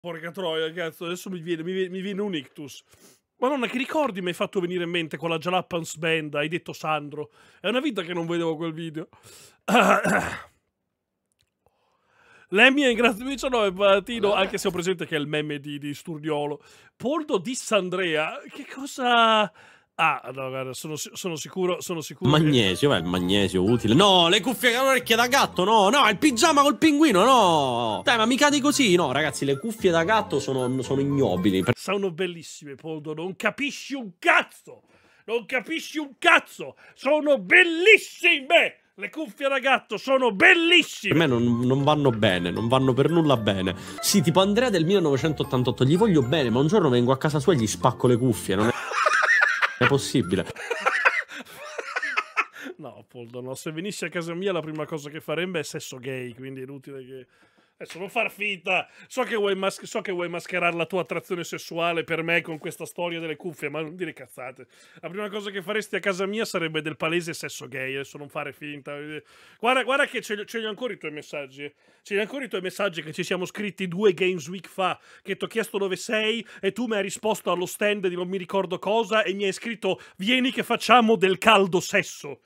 Porca troia, cazzo, adesso mi viene, mi viene, mi viene un ictus. Madonna, che ricordi mi hai fatto venire in mente con la Jalapans Band? Hai detto Sandro. È una vita che non vedevo quel video. Lemmy è in grado 19, Palatino, anche se ho presente che è il meme di, di Sturdiolo. Poldo di Sandrea, che cosa... Ah, no, guarda, sono, sono, sicuro, sono sicuro. Magnesio, che... vai, magnesio utile. No, le cuffie con orecchie da gatto, no, no, il pigiama col pinguino, no. Dai, ma mi cadi così? No, ragazzi, le cuffie da gatto sono, sono ignobili. Sono bellissime, Poldo, non capisci un cazzo! Non capisci un cazzo! Sono bellissime! Le cuffie da gatto sono bellissime! Per me non, non, vanno bene, non vanno per nulla bene. Sì, tipo Andrea del 1988, gli voglio bene, ma un giorno vengo a casa sua e gli spacco le cuffie, non è... È possibile. no, Poldo, no. Se venissi a casa mia la prima cosa che farebbe è sesso gay, quindi è inutile che... Adesso non far finta. So che, vuoi mas- so che vuoi mascherare la tua attrazione sessuale per me con questa storia delle cuffie, ma non dire cazzate. La prima cosa che faresti a casa mia sarebbe del palese sesso gay. Adesso non fare finta. Guarda, guarda che ce li, ho ancora i tuoi messaggi. Eh. Ce li ancora i tuoi messaggi che ci siamo scritti due Games Week fa. Che ti ho chiesto dove sei e tu mi hai risposto allo stand di non mi ricordo cosa e mi hai scritto vieni che facciamo del caldo sesso.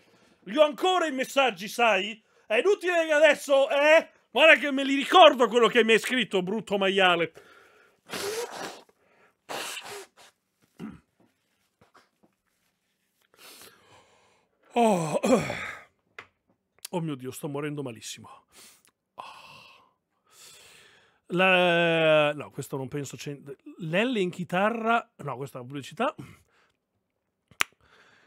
Li ho ancora i messaggi, sai? È inutile che adesso, eh? Guarda che me li ricordo quello che mi hai scritto, brutto maiale. Oh, oh mio Dio, sto morendo malissimo. Oh. La... No, questo non penso. Lelle in chitarra. No, questa è una pubblicità.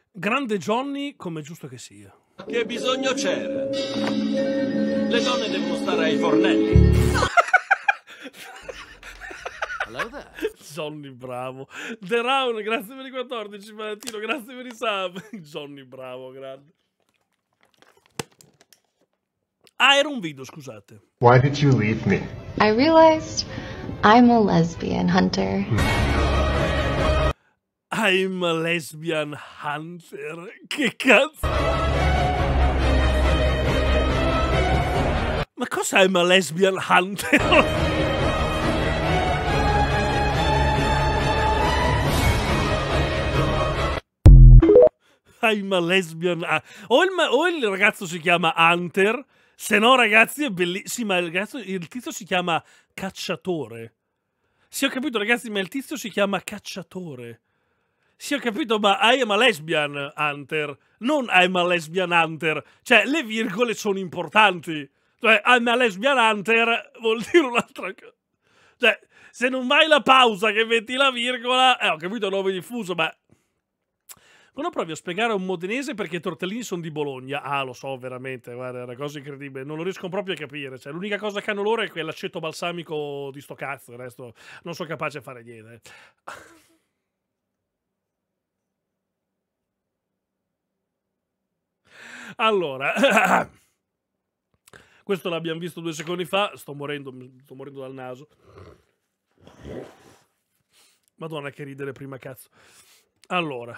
Grande Johnny, come giusto che sia. Che bisogno c'era? Le donne devono stare ai fornelli. Johnny Bravo. The Round, grazie per i 14, Valentino, grazie per i sub. Johnny Bravo, grande. Ah, era un video, scusate. Why did you leave me? I realized I'm a lesbian hunter. I'm a lesbian hunter. Che cazzo? course I'm a lesbian hunter. I'm a lesbian. Ah. O il, o il, ragazzo si chiama Hunter, se no, ragazzi, è bellissimo. Sì, il, il tizio si chiama Cacciatore. Sì, ho capito, ragazzi, ma il tizio si chiama Cacciatore. Sì, ho capito, ma I am a lesbian hunter, non I'm a lesbian hunter. Cioè, le virgole sono importanti. Cioè, Anna Lesbian Hunter vuol dire un'altra cosa. Cioè, se non vai la pausa che metti la virgola... Eh, ho capito il nome diffuso, ma... Quando provi a spiegare a un modenese perché i tortellini sono di Bologna... Ah, lo so, veramente, guarda, è una cosa incredibile. Non lo riesco proprio a capire. Cioè, l'unica cosa che hanno loro è quell'aceto balsamico di sto cazzo. Il resto non sono capace a fare niente. allora... Questo l'abbiamo visto due secondi fa. Sto morendo, sto morendo dal naso. Madonna, che ridere prima, cazzo. Allora,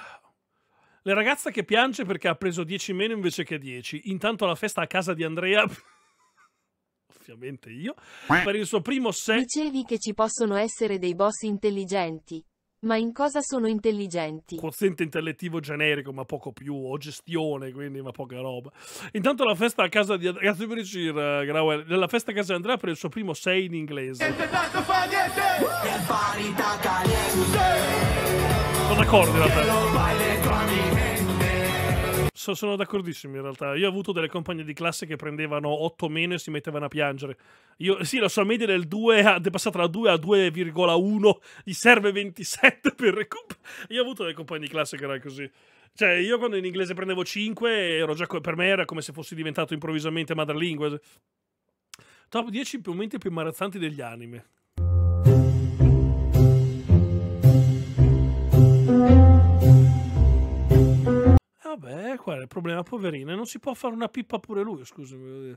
la ragazza che piange perché ha preso 10 meno invece che 10. Intanto alla festa a casa di Andrea. ovviamente io. Per il suo primo set. Dicevi che ci possono essere dei boss intelligenti. Ma in cosa sono intelligenti? Quoziente intellettivo generico, ma poco più, o gestione, quindi, ma poca roba. Intanto la festa a casa di ragazzi per il eh, Grauer, la festa a casa di Andrea per il suo primo 6 in inglese. Sono d'accordo in realtà. So, sono d'accordissimo in realtà. Io ho avuto delle compagne di classe che prendevano 8 meno e si mettevano a piangere. Io, sì, la sua media del 2 è passata da 2 a 2,1, gli serve 27 per recuperare. Io ho avuto delle compagne di classe che erano così. Cioè, io quando in inglese prendevo 5, per me era come se fossi diventato improvvisamente madrelingua. Top 10 momenti più imbarazzanti degli anime. Vabbè, qual è il problema, poverino? Non si può fare una pippa pure lui, scusami.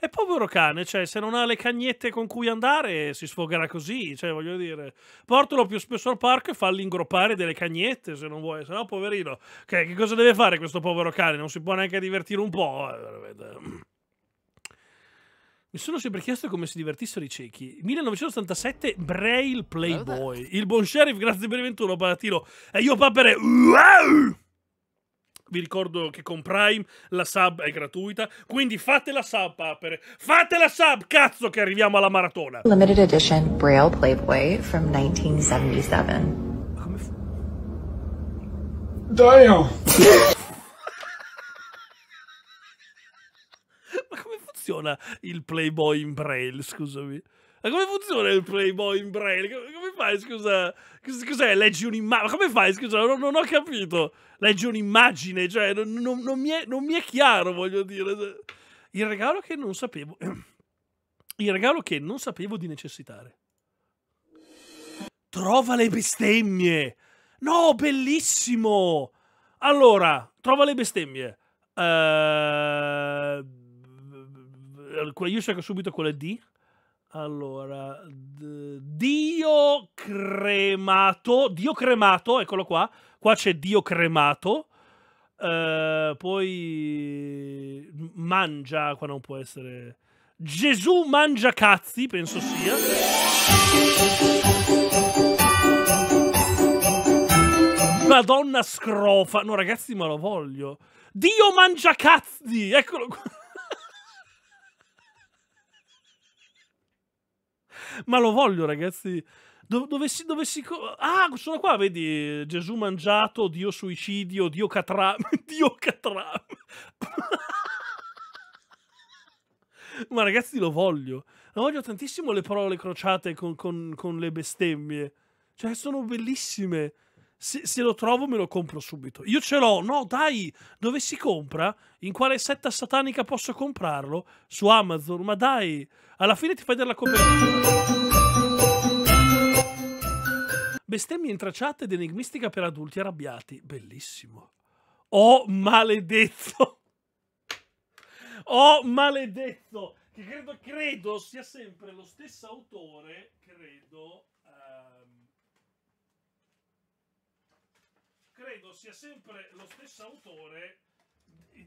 E povero cane, cioè, se non ha le cagnette con cui andare, si sfogherà così, cioè, voglio dire, portalo più spesso al parco e falli ingroppare delle cagnette, se non vuoi, se no, poverino, che, che cosa deve fare questo povero cane? Non si può neanche divertire un po', eh, Mi sono sempre chiesto come si divertissero i ciechi. 1987, Braille Playboy. Il buon sheriff, grazie per il 21, Palatino. E io papere... Wow! Vi ricordo che con Prime la sub è gratuita, quindi fate la sub, papere. Fate la sub, cazzo che arriviamo alla maratona. Limited edition Braille Playboy from 1977. Damn. Ma come funziona il Playboy in Braille, scusami? Ma come funziona il Playboy in braille? Come fai, scusa? Cos'è? Leggi un'immagine? Ma Come fai, scusa? Non, non, ho capito. Leggi un'immagine, cioè, non, non, non, mi è, non mi è chiaro, voglio dire. Il regalo che non sapevo... Il regalo che non sapevo di necessitare. Trova le bestemmie! No, bellissimo! Allora, trova le bestemmie. Uh, io cerco subito quella D. Allora, Dio cremato, Dio cremato, eccolo qua, qua c'è Dio cremato, uh, poi mangia, qua non può essere, Gesù mangia cazzi, penso sia. Madonna scrofa, no ragazzi ma lo voglio, Dio mangia cazzi, eccolo qua. ma lo voglio, ragazzi. Dove si, dovessi co- ah, sono qua, vedi, Gesù mangiato, Dio suicidio, Dio catram, Dio catram. ma ragazzi, lo voglio. Lo voglio tantissimo le parole crociate con, con, con le bestemmie. Cioè, sono bellissime se, se, lo trovo me lo compro subito. Io ce l'ho, no dai, dove si compra? In quale setta satanica posso comprarlo? Su Amazon, ma dai, alla fine ti fai della copertina. Bestemmie intracciate ed enigmistica per adulti arrabbiati. Bellissimo. Oh maledetto! Oh maledetto! Che credo, credo sia sempre lo stesso autore, credo... credo sia sempre lo stesso autore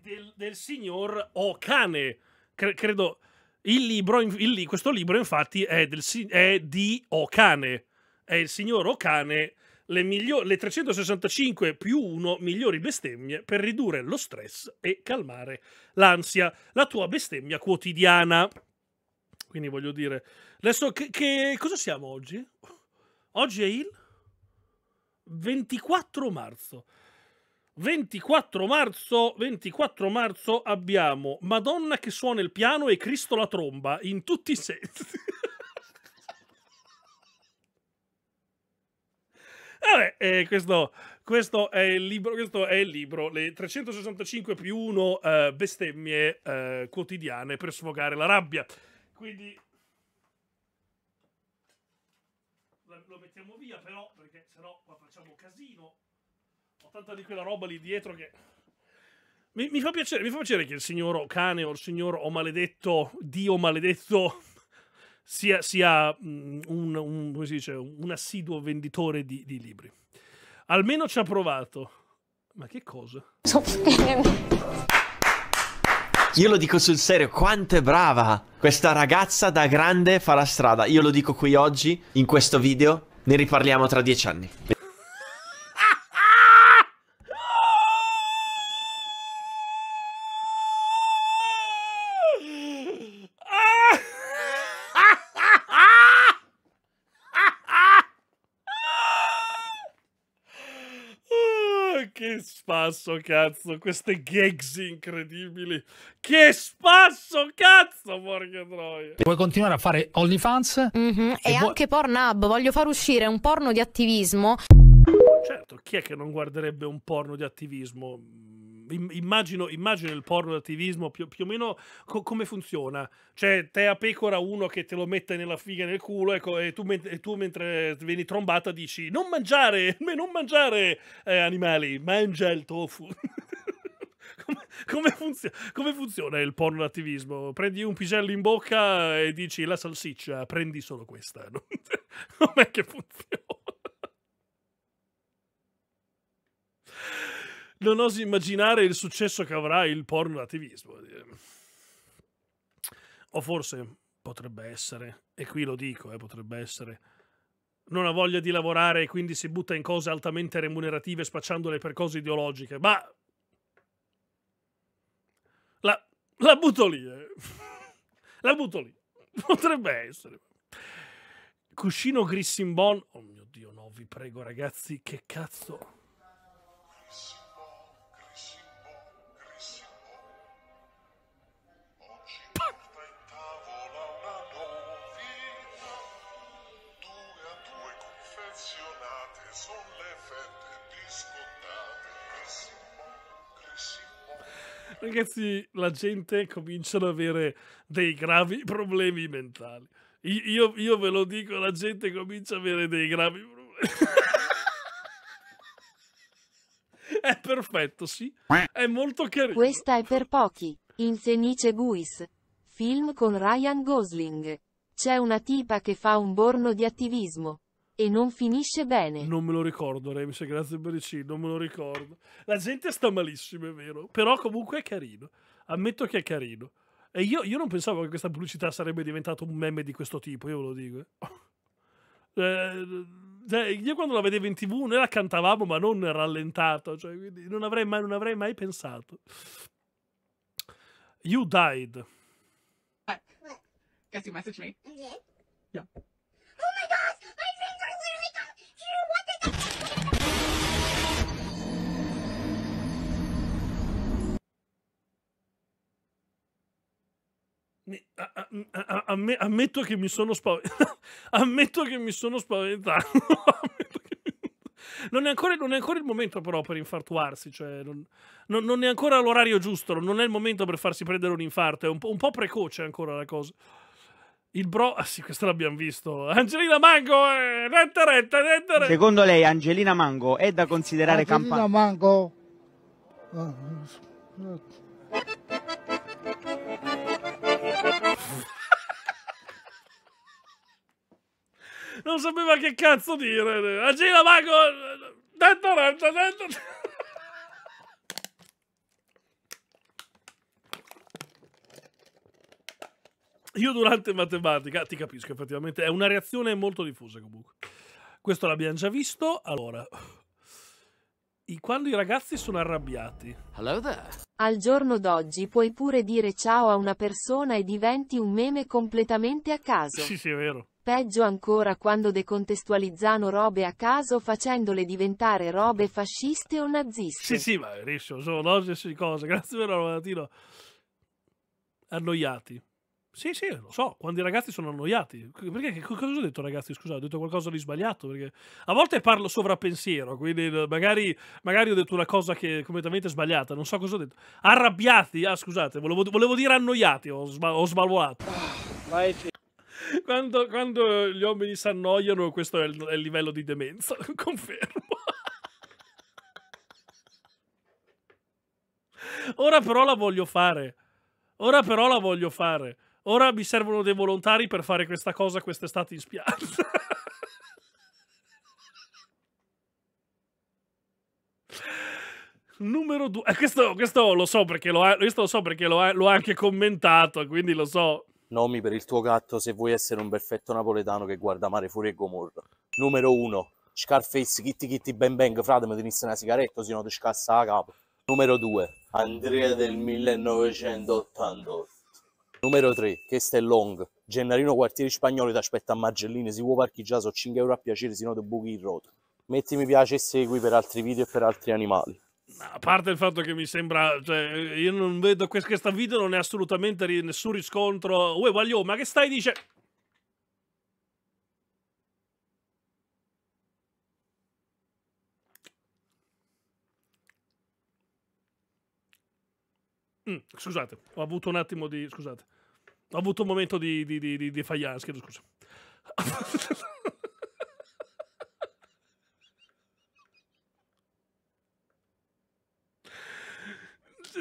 del, del signor Ocane. Cre- credo il libro, il, questo libro infatti è, del, è, di Ocane. è il signor Ocane, le, miglio- le 365 più 1 migliori bestemmie per ridurre lo stress e calmare l'ansia, la tua bestemmia quotidiana. Quindi voglio dire, adesso che, che cosa siamo oggi? Oggi è il 24 marzo. 24 marzo, 24 marzo abbiamo Madonna che suona il piano e Cristo la tromba in tutti i sensi. Vabbè, eh, questo, questo, è il libro, questo è il libro, le 365 più 1 eh, bestemmie eh, quotidiane per sfogare la rabbia. Quindi lo mettiamo via, però se no qua facciamo casino. Ho tanta di quella roba lì dietro che... Mi, mi, fa piacere, mi fa piacere che il signor cane o il signor o maledetto, Dio maledetto, sia, sia mm, un, un, dice, un, assiduo venditore di, di libri. Almeno ci ha provato. Ma che cosa? Io lo dico sul serio, quanto è brava! Questa ragazza da grande fa la strada. Io lo dico qui oggi, in questo video, ne riparliamo tra dieci anni. spasso, cazzo. Queste gags incredibili. Che spasso, cazzo, porca troia. Vuoi continuare a fare OnlyFans? Mm -hmm. E, e anche Pornhub. Voglio far uscire un porno di attivismo. Certo, chi è che non guarderebbe un porno di attivismo? immagino, immagino, il porno d'attivismo più, più, o meno co come funziona. Cioè, te a pecora uno che te lo mette nella figa nel culo ecco, e, tu, e, tu, mentre vieni trombata dici non mangiare, non mangiare eh, animali, mangia il tofu. come, come, funzio come, funziona il porno d'attivismo? Prendi un pisello in bocca e dici la salsiccia, prendi solo questa. Com'è che funziona? non oso immaginare il successo che avrà il porno attivismo. O forse potrebbe essere, e qui lo dico, eh, potrebbe essere, non ha voglia di lavorare e quindi si butta in cose altamente remunerative spacciandole per cose ideologiche, ma... La, la butto lì, eh. La butto lì. Potrebbe essere. Cuscino Grissimbon. Oh mio Dio, no, vi prego ragazzi, che cazzo... Ragazzi, la gente comincia ad avere dei gravi problemi mentali. Io, io ve lo dico, la gente comincia ad avere dei gravi problemi. è perfetto, sì. È molto carino. Questa è per pochi. In Fenice Buis. Film con Ryan Gosling. C'è una tipa che fa un borno di attivismo e non finisce bene. Non me lo ricordo, Remis, grazie per il C, non me lo ricordo. La gente sta malissimo, è vero, però comunque è carino. Ammetto che è carino. E io, io non pensavo che questa pubblicità sarebbe diventata un meme di questo tipo, io ve lo dico. eh, eh cioè, io quando la vedevo in tv noi la cantavamo ma non rallentata cioè, non, avrei mai, non avrei mai pensato. You died. Guess eh. you messaged me. Yeah. yeah. Amm ammetto che mi sono spaventato. ammetto che mi sono spaventato. non, è ancora, non, è ancora, il momento, però, per infartuarsi. Cioè non, non, non, è ancora l'orario giusto. Non è il momento per farsi prendere un infarto. È un, un po' precoce ancora la cosa. Il bro, ah sì, questo l'abbiamo visto. Angelina Mango, eh, retta, retta, retta, retta. Secondo lei, Angelina Mango è da considerare campana? Angelina campan Mango. Ah, non sapeva che cazzo dire. Agila Mago. Detto retta, detto. Io durante matematica, ti capisco effettivamente, è una reazione molto diffusa comunque. Questo l'abbiamo già visto. Allora, quando i ragazzi sono arrabbiati. Al giorno d'oggi puoi pure dire ciao a una persona e diventi un meme completamente a caso. Sì, sì, è vero. Peggio ancora quando decontestualizzano robe a caso facendole diventare robe fasciste o naziste. Sì, sì, ma adesso sono lo stesso cose. Grazie per la Valentino. Annoiati. Sì, sì, lo so, quando i ragazzi sono annoiati. Perché cosa ho detto ragazzi? Scusate, ho detto qualcosa di sbagliato. Perché a volte parlo sovrappensiero, quindi eh, magari, magari ho detto una cosa che è completamente sbagliata. Non so cosa ho detto. Arrabbiati, ah scusate, volevo, volevo dire annoiati, ho, sba- ho sbalvolato. Vai, quando, quando, gli uomini si annoiano, questo è il, è il livello di demenza, confermo. Ora però la voglio fare. Ora però la voglio fare. Ora mi servono dei volontari per fare questa cosa quest'estate in spiaggia. Numero due. Eh, questo, questo, lo so perché, lo ha, lo so perché lo ha, l'ho anche commentato, quindi lo so nomi per il tuo gatto se vuoi essere un perfetto napoletano che guarda mare fuori e gomorra. Numero 1. Scarface, Kitty Kitty Ben Bang, frate, mi tenisse una sigaretta, se no ti scassa la capo. Numero 2. Andrea del 1988. Numero 3. Questo è Long. Gennarino quartieri spagnoli ti aspetta a Margellini, si vuoi parcheggiare, so 5 euro a piacere, se no ti buchi il roto. Metti mi piace e segui per altri video e per altri animali a parte il fatto che mi sembra, cioè, io non vedo questa video, non è assolutamente nessun riscontro. Uè, Waglio, ma che stai dice? Mm, scusate, ho avuto un attimo di. Scusate, ho avuto un momento di, di, di, di, di faianza, chiedo scusa.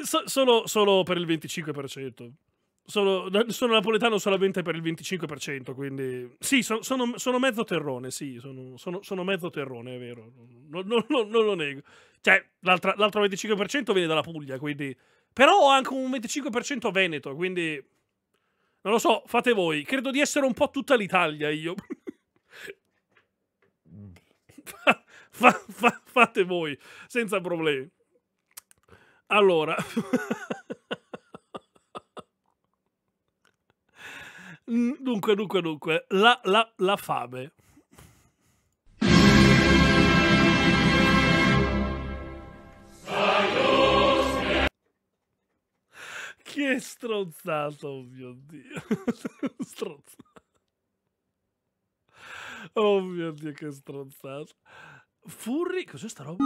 so, solo, solo, per il 25%. Sono, sono, napoletano solamente per il 25%, quindi... Sì, so, sono, sono, mezzo terrone, sì, sono, sono, mezzo terrone, è vero. Non, non, non, non lo nego. Cioè, l'altro 25% viene dalla Puglia, quindi... Però ho anche un 25% veneto, quindi... Non lo so, fate voi. Credo di essere un po' tutta l'Italia, io. Mm. Fa, fa, fate voi, senza problemi. Allora, dunque, dunque, dunque, la, la, la fame. Che stronzato, oh mio Dio. stronzato. Oh mio Dio, che stronzato. Furri, Cos'è sta roba?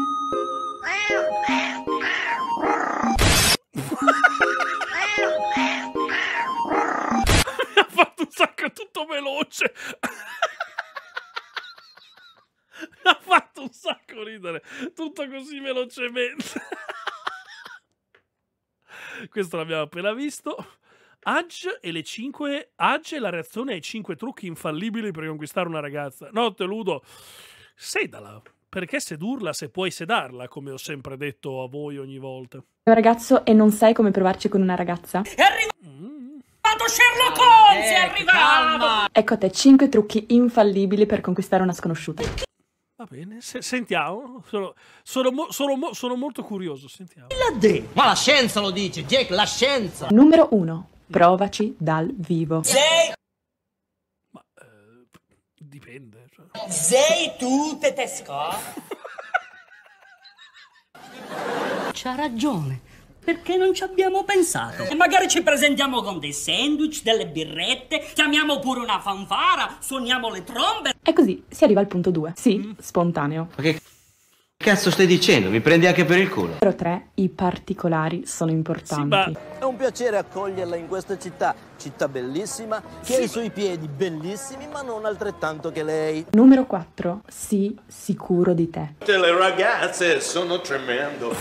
ha fatto un sacco tutto veloce. ha fatto un sacco ridere. Tutto così velocemente. Questo l'abbiamo appena visto. Haj e le 5 Haj e la reazione ai 5 trucchi infallibili per conquistare una ragazza. No, Notte, Ludo. dalla perché sedurla se puoi sedarla, come ho sempre detto a voi ogni volta? Un ragazzo e non sai come provarci con una ragazza? È arrivato mm. Sherlock Holmes, eh, è arrivato! Ecco a te 5 trucchi infallibili per conquistare una sconosciuta. Va bene, se sentiamo. Sono, sono, mo sono, mo sono, molto curioso, sentiamo. La D. Ma la scienza lo dice, Jake, la scienza! Numero 1. Provaci dal vivo. Sei Sei tu tedesco? C'ha ragione. Perché non ci abbiamo pensato? E magari ci presentiamo con dei sandwich, delle birrette, chiamiamo pure una fanfara, suoniamo le trombe. E così si arriva al punto 2. Sì, spontaneo. Ok cazzo stai dicendo? Mi prendi anche per il culo. Numero 3. I particolari sono importanti. Sì, ma... È un piacere accoglierla in questa città, città bellissima, che sì. ha i suoi piedi bellissimi, ma non altrettanto che lei. Numero 4. Sì, sicuro di te. Tutte le ragazze sono tremendo.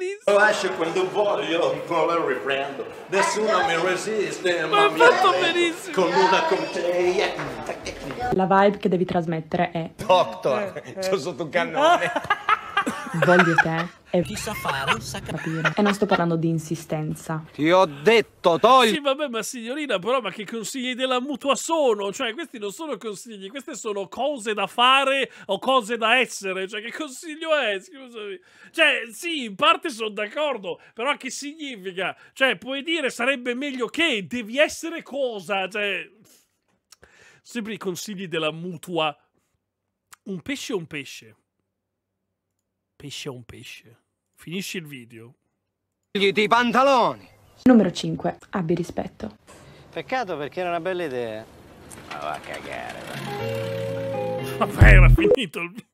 benissimo. Lo lascio quando voglio, non lo riprendo. Nessuno mi resiste, ma, ma mi fatto benissimo. Con una con te. La vibe che devi trasmettere è... Doctor, eh, eh. c'ho sotto un cannone. voglio te e ti sa fare un sacrapione. E non sto parlando di insistenza. Ti ho detto, togli! Sì, vabbè, ma signorina, però, ma che consigli della mutua sono? Cioè, questi non sono consigli, queste sono cose da fare o cose da essere. Cioè, che consiglio è? Scusami. Cioè, sì, in parte sono d'accordo, però che significa? Cioè, puoi dire sarebbe meglio che, devi essere cosa? Cioè... Sempre i consigli della mutua. Un pesce è un pesce pesce è un pesce. Finisci il video. Togliti i pantaloni. Numero 5. Abbi rispetto. Peccato perché era una bella idea. Ma va a cagare. Va. Vabbè, era finito il video.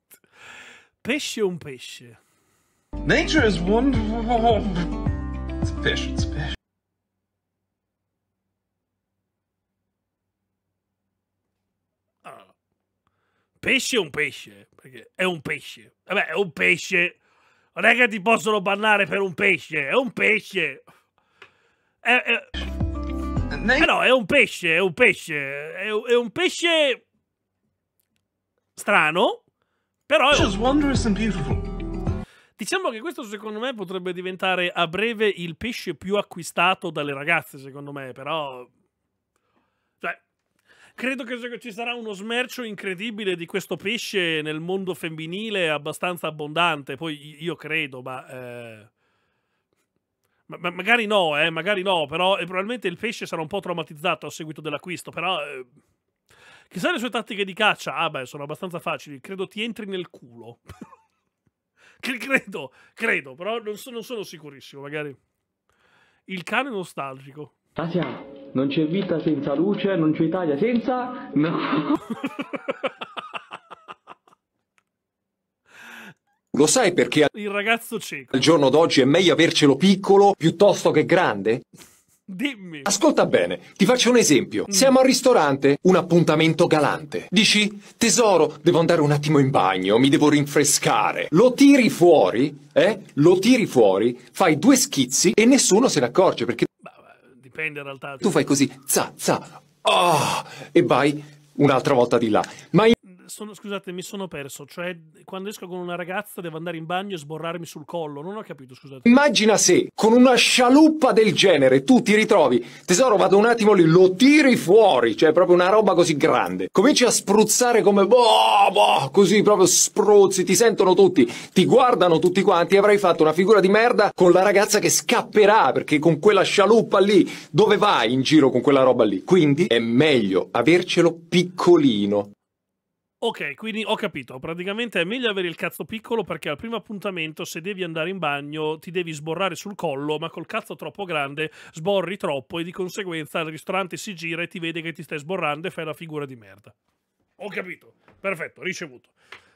Pesce è un pesce. Nature is wonderful. It's a fish, it's a fish. Ah. Pesce è un pesce perché è un pesce. Vabbè, è un pesce. Non è che ti possono bannare per un pesce, è un pesce. È, è... Eh no, è un pesce, è un pesce. È, è un pesce strano, però è un... Diciamo che questo secondo me potrebbe diventare a breve il pesce più acquistato dalle ragazze, secondo me, però credo che ci sarà uno smercio incredibile di questo pesce nel mondo femminile abbastanza abbondante. Poi io credo, ma... Eh... Ma, ma, magari no, eh, magari no, però eh, probabilmente il pesce sarà un po' traumatizzato a seguito dell'acquisto, però... Eh, chissà le sue tattiche di caccia? Ah beh, sono abbastanza facili, credo ti entri nel culo. credo, credo, però non, so, non sono sicurissimo, magari. Il cane nostalgico. Tatia, non c'è vita senza luce, non c'è Italia senza... No! Lo sai perché il ragazzo cieco al giorno d'oggi è meglio avercelo piccolo piuttosto che grande? Dimmi. Ascolta bene, ti faccio un esempio. Mm. Siamo al ristorante, un appuntamento galante. Dici, tesoro, devo andare un attimo in bagno, mi devo rinfrescare. Lo tiri fuori, eh? Lo tiri fuori, fai due schizzi e nessuno se ne accorge perché dipende in realtà. Tu fai così, za, za, oh, e vai un'altra volta di là. Ma sono, scusate, mi sono perso. Cioè, quando esco con una ragazza devo andare in bagno e sborrarmi sul collo. Non ho capito, scusate. Immagina se con una scialuppa del genere tu ti ritrovi, tesoro, vado un attimo lì, lo tiri fuori, cioè proprio una roba così grande. Cominci a spruzzare come boh, boh, così proprio spruzzi, ti sentono tutti, ti guardano tutti quanti e avrai fatto una figura di merda con la ragazza che scapperà perché con quella scialuppa lì, dove vai in giro con quella roba lì? Quindi è meglio avercelo piccolino Ok, quindi ho capito. Praticamente è meglio avere il cazzo piccolo perché al primo appuntamento, se devi andare in bagno, ti devi sborrare sul collo, ma col cazzo troppo grande sborri troppo e di conseguenza il ristorante si gira e ti vede che ti stai sborrando e fai la figura di merda. Ho capito. Perfetto, ricevuto.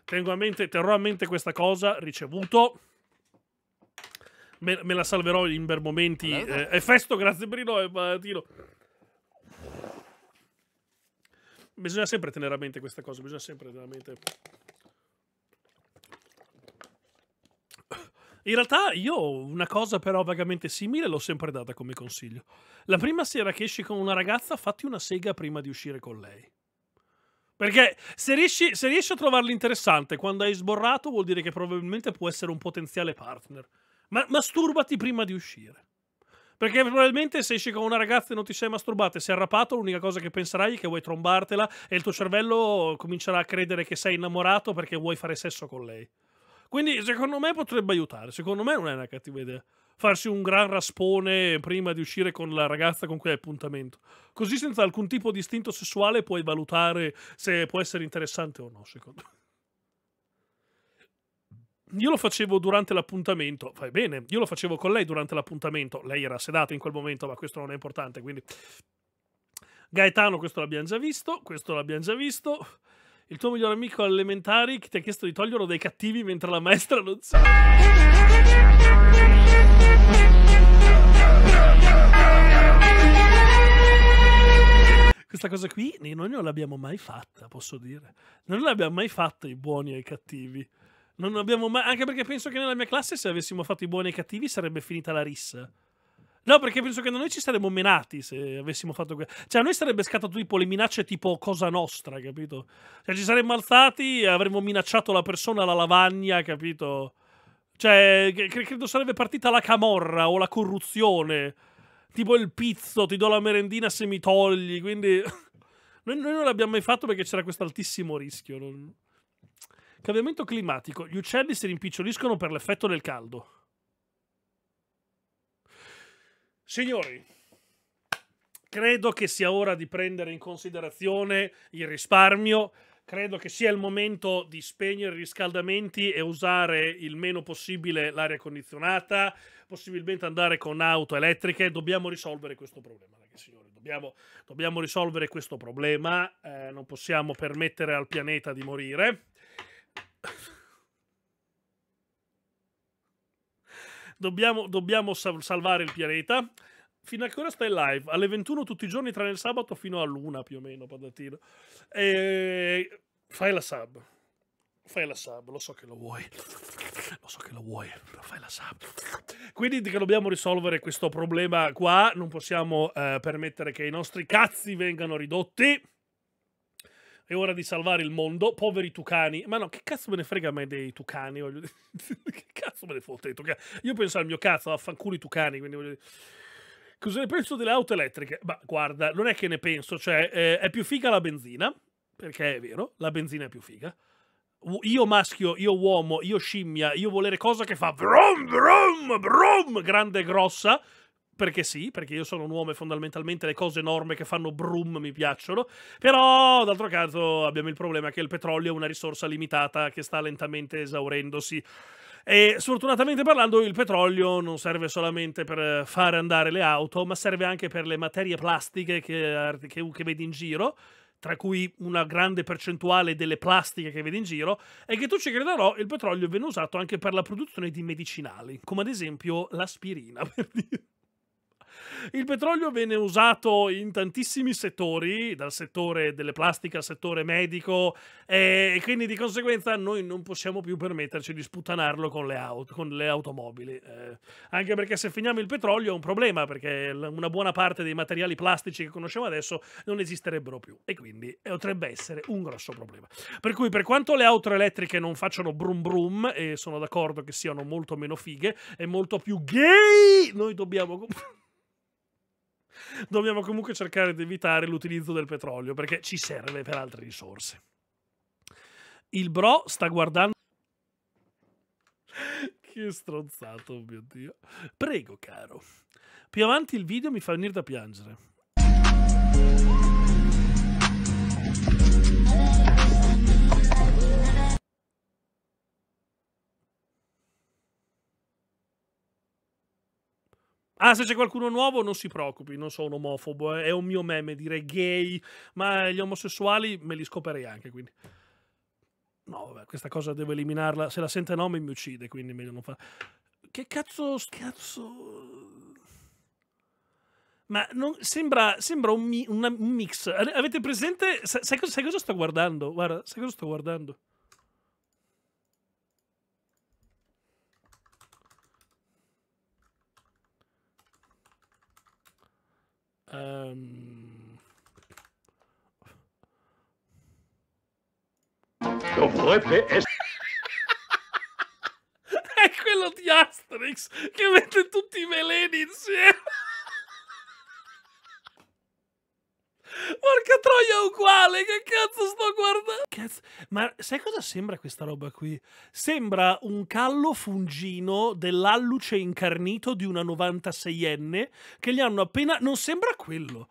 Tengo A mente, terrò a mente questa cosa, ricevuto. Me, me la salverò in per momenti. Allora. Eh, è festo, grazie Brino e eh, Martino bisogna sempre tenere a mente questa cosa, bisogna sempre tenere a mente. In realtà io una cosa però vagamente simile l'ho sempre data come consiglio. La prima sera che esci con una ragazza, fatti una sega prima di uscire con lei. Perché se riesci, se riesci a trovarli interessante quando hai sborrato, vuol dire che probabilmente può essere un potenziale partner. Ma masturbati prima di uscire. Perché probabilmente se esci con una ragazza e non ti sei masturbato e sei arrapato, l'unica cosa che penserai è che vuoi trombartela e il tuo cervello comincerà a credere che sei innamorato perché vuoi fare sesso con lei. Quindi secondo me potrebbe aiutare, secondo me non è una cattiva idea. Farsi un gran raspone prima di uscire con la ragazza con cui hai appuntamento. Così senza alcun tipo di istinto sessuale puoi valutare se può essere interessante o no, secondo me io lo facevo durante l'appuntamento, fai bene, io lo facevo con lei durante l'appuntamento, lei era sedata in quel momento, ma questo non è importante, quindi Gaetano, questo l'abbiamo già visto, questo l'abbiamo già visto. Il tuo migliore amico elementari che ti ha chiesto di toglierlo dai cattivi mentre la maestra non sa. Questa cosa qui noi non l'abbiamo mai fatta, posso dire. Non l'abbiamo mai fatta i buoni e i cattivi. Non abbiamo mai. Anche perché penso che nella mia classe, se avessimo fatto i buoni e i cattivi, sarebbe finita la rissa. No, perché penso che noi ci saremmo menati se avessimo fatto questo. Cioè, a noi sarebbe scattato tipo le minacce tipo cosa nostra, capito? Cioè, ci saremmo alzati e avremmo minacciato la persona alla lavagna, capito? Cioè, cre credo sarebbe partita la camorra o la corruzione. Tipo il pizzo, ti do la merendina se mi togli. Quindi. noi, noi non l'abbiamo mai fatto perché c'era questo altissimo rischio. Non... Cambiamento climatico. Gli uccelli si rimpiccioliscono per l'effetto del caldo. Signori, credo che sia ora di prendere in considerazione il risparmio. Credo che sia il momento di spegnere i riscaldamenti e usare il meno possibile l'aria condizionata, possibilmente andare con auto elettriche. Dobbiamo risolvere questo problema, ragazzi, signori. Dobbiamo, dobbiamo risolvere questo problema. Eh, non possiamo permettere al pianeta di morire. dobbiamo, dobbiamo salvare il pianeta. Fino a che ora stai live? Alle 21 tutti i giorni, tranne il sabato, fino luna più o meno, patatino. E... Fai la sub. Fai la sub, lo so che lo vuoi. Lo so che lo vuoi, però fai la sub. Quindi che dobbiamo risolvere questo problema qua. Non possiamo eh, permettere che i nostri cazzi vengano ridotti è ora di salvare il mondo, poveri tucani. Ma no, che cazzo me ne frega a me dei tucani? Voglio... che cazzo me ne fotte dei tucani? Io penso al mio cazzo, vaffanculo i tucani, quindi voglio dire... Cosa ne penso delle auto elettriche? Ma guarda, non è che ne penso, cioè eh, è più figa la benzina, perché è vero, la benzina è più figa. Io maschio, io uomo, io scimmia, io volere cosa che fa brum brum brum, grande e grossa, perché sì, perché io sono un uomo e fondamentalmente le cose enorme che fanno brum mi piacciono, però d'altro canto abbiamo il problema che il petrolio è una risorsa limitata che sta lentamente esaurendosi. E sfortunatamente parlando, il petrolio non serve solamente per fare andare le auto, ma serve anche per le materie plastiche che, che, che vedi in giro tra cui una grande percentuale delle plastiche che vedi in giro, e che tu ci crederò, il petrolio viene usato anche per la produzione di medicinali, come ad esempio l'aspirina, per dire. Il petrolio viene usato in tantissimi settori, dal settore delle plastiche al settore medico, e quindi di conseguenza noi non possiamo più permetterci di sputanarlo con le, auto, con le automobili. Eh, anche perché se finiamo il petrolio è un problema, perché una buona parte dei materiali plastici che conosciamo adesso non esisterebbero più e quindi potrebbe essere un grosso problema. Per cui per quanto le auto elettriche non facciano brum brum, e sono d'accordo che siano molto meno fighe e molto più gay, noi dobbiamo... dobbiamo comunque cercare di evitare l'utilizzo del petrolio perché ci serve per altre risorse. Il bro sta guardando... che stronzato, oh mio Dio. Prego, caro. Più avanti il video mi fa venire da piangere. Ah, se c'è qualcuno nuovo, non si preoccupi, non sono omofobo. Eh. È un mio meme dire gay, ma gli omosessuali me li scoperei anche, quindi. No, vabbè, questa cosa devo eliminarla. Se la sente nome mi uccide, quindi meglio non fa. Che cazzo, cazzo. Ma non, sembra, sembra un, mi, una, un, mix. Avete presente? Sai, sai, sai cosa sto guardando? Guarda, sai cosa sto guardando? Um... Dovrebbe essere... È quello di Asterix che mette tutti i veleni insieme. Porca troia, uguale. Che cazzo sto guardando? Cazzo. Ma sai cosa sembra questa roba qui? Sembra un callo fungino dell'alluce incarnito di una 96enne che gli hanno appena. Non sembra quello.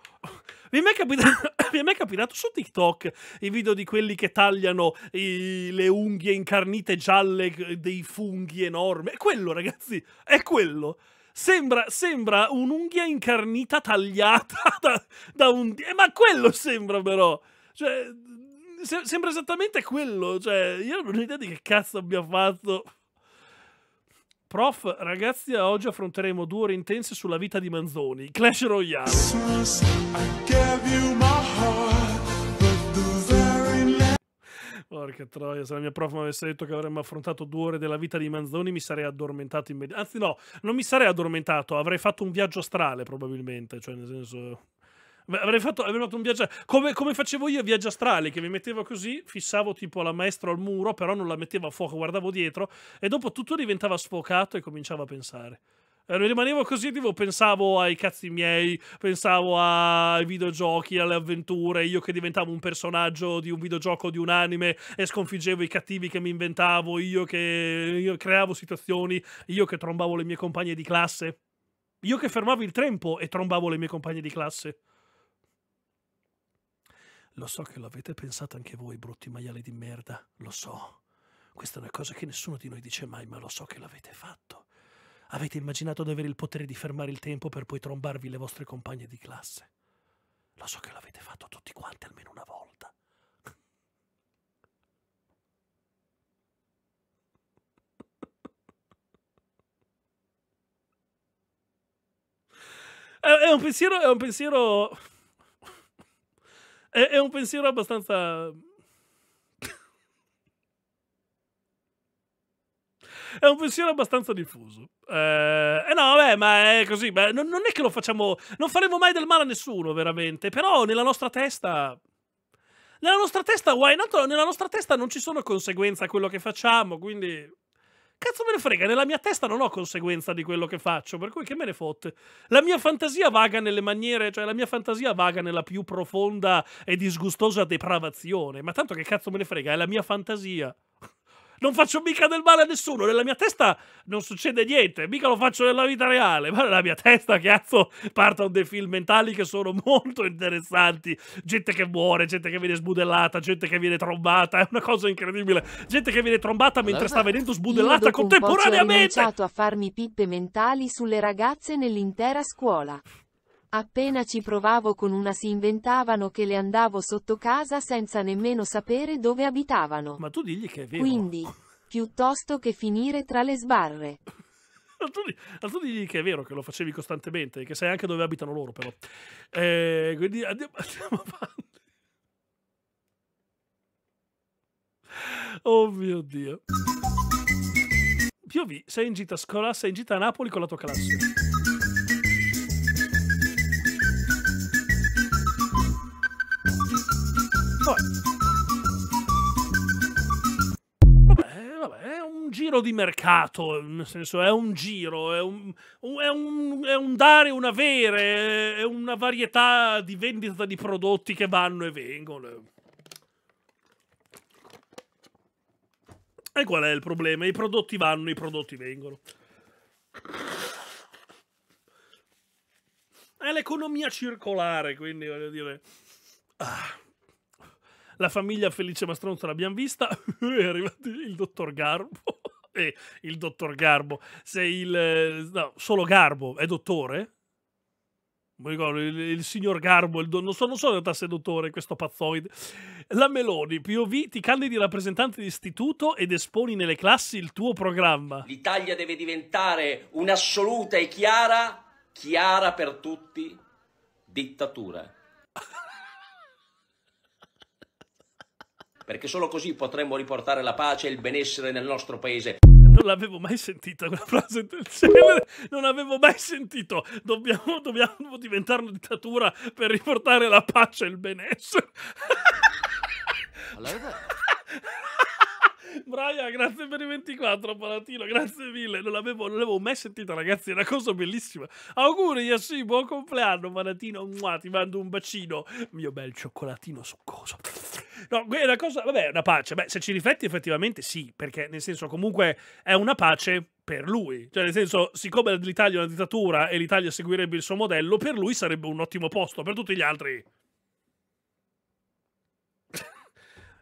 Vi è, mai capitato, vi è mai capitato su TikTok i video di quelli che tagliano i, le unghie incarnite gialle eh, dei funghi enormi? È quello, ragazzi, è quello. Sembra, sembra un'unghia incarnita tagliata da, da un... Eh, ma quello sembra però! Cioè, se, sembra esattamente quello. Cioè, io non ho idea di che cazzo abbia fatto. Prof, ragazzi, oggi affronteremo due ore intense sulla vita di Manzoni. Clash Royale. Porca troia, se la mia prof mi avesse detto che avremmo affrontato due ore della vita di Manzoni mi sarei addormentato immediatamente. Anzi no, non mi sarei addormentato, avrei fatto un viaggio astrale probabilmente, cioè nel senso... Avrei fatto, avrei fatto un viaggio come, come facevo io a viaggio astrale che mi mettevo così, fissavo tipo la maestra al muro, però non la mettevo a fuoco, guardavo dietro e dopo tutto diventava sfocato e cominciavo a pensare. Eh, rimanevo così, tipo, pensavo ai cazzi miei, pensavo ai videogiochi, alle avventure, io che diventavo un personaggio di un videogioco, di un anime e sconfiggevo i cattivi che mi inventavo, io che io creavo situazioni, io che trombavo le mie compagne di classe, io che fermavo il tempo e trombavo le mie compagne di classe. Lo so che lo avete pensato anche voi, brutti maiali di merda, lo so. Questa è una cosa che nessuno di noi dice mai, ma lo so che l'avete fatto. Avete immaginato di avere il potere di fermare il tempo per poi trombarvi le vostre compagne di classe? Lo so che l'avete fatto tutti quanti almeno una volta. È un pensiero, è un pensiero, è un pensiero abbastanza è un pensiero abbastanza diffuso. Eh, eh no, vabbè, ma è così. Beh, non, non, è che lo facciamo. Non faremo mai del male a nessuno, veramente. Però nella nostra testa. Nella nostra testa, why not? Nella nostra testa non ci sono conseguenze a quello che facciamo, quindi. Cazzo me ne frega, nella mia testa non ho conseguenza di quello che faccio, per cui che me ne fotte. La mia fantasia vaga nelle maniere, cioè la mia fantasia vaga nella più profonda e disgustosa depravazione, ma tanto che cazzo me ne frega, è la mia fantasia non faccio mica del male a nessuno, nella mia testa non succede niente, mica lo faccio nella vita reale, ma nella mia testa, cazzo, partono dei film mentali che sono molto interessanti, gente che muore, gente che viene sbudellata, gente che viene trombata, è una cosa incredibile, gente che viene trombata mentre sta venendo sbudellata contemporaneamente. Ho cominciato a farmi pippe mentali sulle ragazze nell'intera scuola. Appena ci provavo con una si inventavano che le andavo sotto casa senza nemmeno sapere dove abitavano. Ma tu digli che è vero. Quindi, piuttosto che finire tra le sbarre. Ma tu, ma tu digli che è vero che lo facevi costantemente, che sai anche dove abitano loro però. Eh, quindi andiamo, andiamo avanti. Oh mio Dio. Piovi, sei in gita a scuola, sei in gita a Napoli con la tua classe. Eh, vabbè, è un giro di mercato, nel senso è un giro, è un- è un- è un dare, un avere, è una varietà di vendita di prodotti che vanno e vengono. E qual è il problema? I prodotti vanno, i prodotti vengono. È l'economia circolare, quindi voglio dire... Ah. La famiglia Felice Mastronzo l'abbiamo vista, è arrivato il dottor Garbo. Eh, il dottor Garbo, sei il... Eh, no, solo Garbo, è dottore? mi ricordo, il, il, signor Garbo, il do, non, so, non so in realtà se è dottore questo pazzoide. La Meloni, POV, ti candidi rappresentante di istituto ed esponi nelle classi il tuo programma. L'Italia deve diventare un'assoluta e chiara, chiara per tutti, dittatura. perché solo così potremmo riportare la pace e il benessere nel nostro paese. Non l'avevo mai sentita quella frase del genere, non avevo mai sentito. Dobbiamo, dobbiamo diventare una dittatura per riportare la pace e il benessere. Hello there. Brian, grazie per i 24, Palatino, grazie mille. Non l'avevo, non l'avevo mai sentita, ragazzi, è una cosa bellissima. Auguri, Yassi, buon compleanno, Palatino. Mua, ti mando un bacino, mio bel cioccolatino succoso. No, è una cosa, vabbè, è una pace. Beh, se ci rifletti, effettivamente sì, perché nel senso, comunque, è una pace per lui. Cioè, nel senso, siccome l'Italia è una dittatura e l'Italia seguirebbe il suo modello, per lui sarebbe un ottimo posto, per tutti gli altri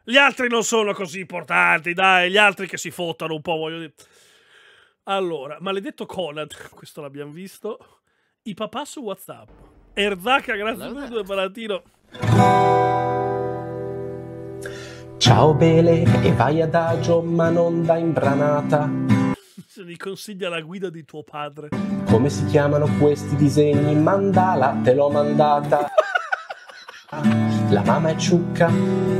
Gli altri non sono così importanti, dai, gli altri che si fottano un po', voglio dire. Allora, maledetto Conad, questo l'abbiamo visto. I papà su WhatsApp. Erzaka, grazie a tutti, palatino. Ciao Bele e vai ad agio ma non da imbranata. Se mi consiglia la guida di tuo padre. Come si chiamano questi disegni? Mandala, te l'ho mandata. la mamma è ciucca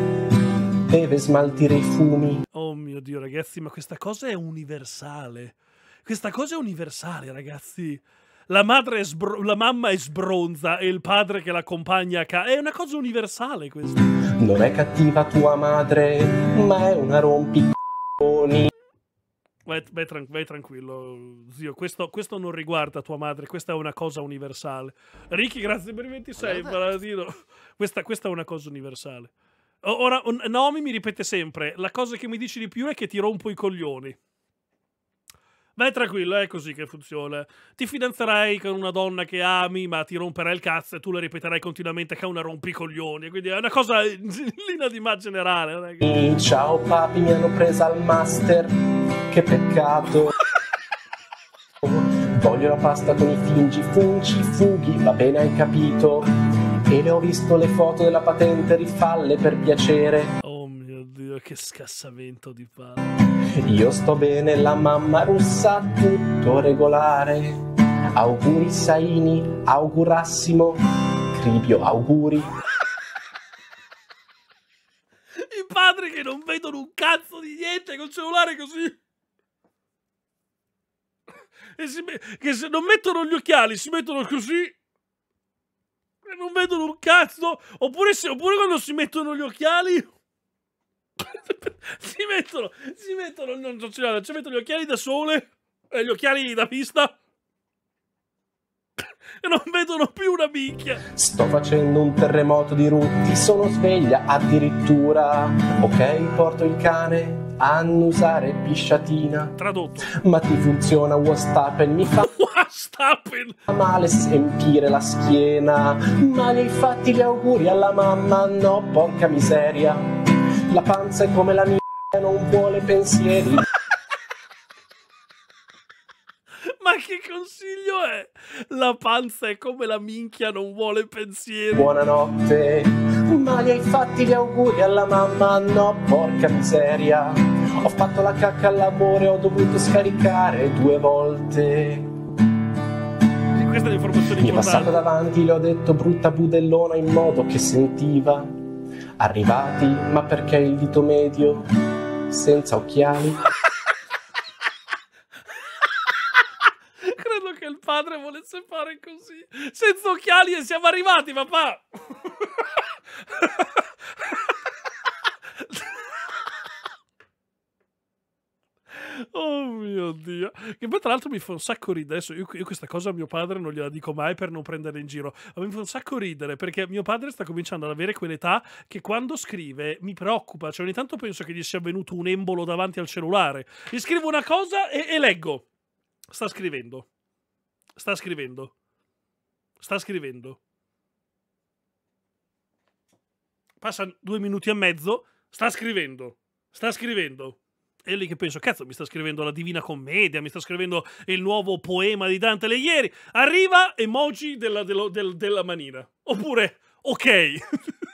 deve smaltire i fumi. Oh mio Dio, ragazzi, ma questa cosa è universale. Questa cosa è universale, ragazzi. La, madre è sbro- la mamma è sbronza e il padre che l'accompagna a casa. È una cosa universale questa. Non è cattiva tua madre, ma è una rompicoglioni. Vai, vai, tranqu vai, tranquillo, zio. Questo, questo, non riguarda tua madre, questa è una cosa universale. Ricky, grazie per i 26, Paladino. Questa, questa è una cosa universale. Ora, Naomi mi ripete sempre, la cosa che mi dici di più è che ti rompo i coglioni. Beh, tranquillo, è così che funziona. Ti fidanzerai con una donna che ami, ma ti romperai il cazzo e tu la ripeterai continuamente che è una rompicoglioni. Quindi è una cosa in linea di ma generale. Che... Ciao papi, mi hanno presa al master. Che peccato. Voglio la pasta con i fingi, fungi, fughi. Va bene, hai capito e ne ho visto le foto della patente, rifalle per piacere. Oh mio dio, che scassamento di palle. Io sto bene, la mamma russa, tutto regolare. Auguri Saini, augurassimo, Cribio, auguri. I padri che non vedono un cazzo di niente col cellulare così. E si, che se non mettono gli occhiali, si mettono così non vedono un cazzo. Oppure, se, oppure quando si mettono gli occhiali. si mettono, si mettono, non so, ci mettono gli occhiali da sole e eh, gli occhiali da vista e non vedono più una minchia. Sto facendo un terremoto di rutti, sono sveglia addirittura. Ok, porto il cane annusare pisciatina. Tradotto. Ma ti funziona Wastappen, mi fa... Wastappen? Male sentire la schiena, ma gli hai fatti gli auguri alla mamma, no, porca miseria. La panza è come la mia, non vuole pensieri. che consiglio è? La panza è come la minchia, non vuole pensieri. Buonanotte, ma li hai fatti gli auguri alla mamma? No, porca miseria. Ho fatto la cacca all'amore, ho dovuto scaricare due volte questa è l'informazione Mi ho passato davanti, le ho detto brutta budellona in modo che sentiva. Arrivati, ma perché il dito medio? Senza occhiali. padre volesse fare così. Senza occhiali e siamo arrivati, papà. Oh mio Dio. Che poi tra l'altro mi fa un sacco ridere. Adesso io, io, questa cosa a mio padre non gliela dico mai per non prendere in giro. Ma mi fa un sacco ridere perché mio padre sta cominciando ad avere quell'età che quando scrive mi preoccupa. Cioè ogni tanto penso che gli sia venuto un embolo davanti al cellulare. Gli scrivo una cosa e, e leggo. Sta scrivendo sta scrivendo. Sta scrivendo. Passano due minuti e mezzo, sta scrivendo. Sta scrivendo. E lì che penso, cazzo, mi sta scrivendo la Divina Commedia, mi sta scrivendo il nuovo poema di Dante Alighieri. Arriva emoji della, della, della, della manina. Oppure, ok.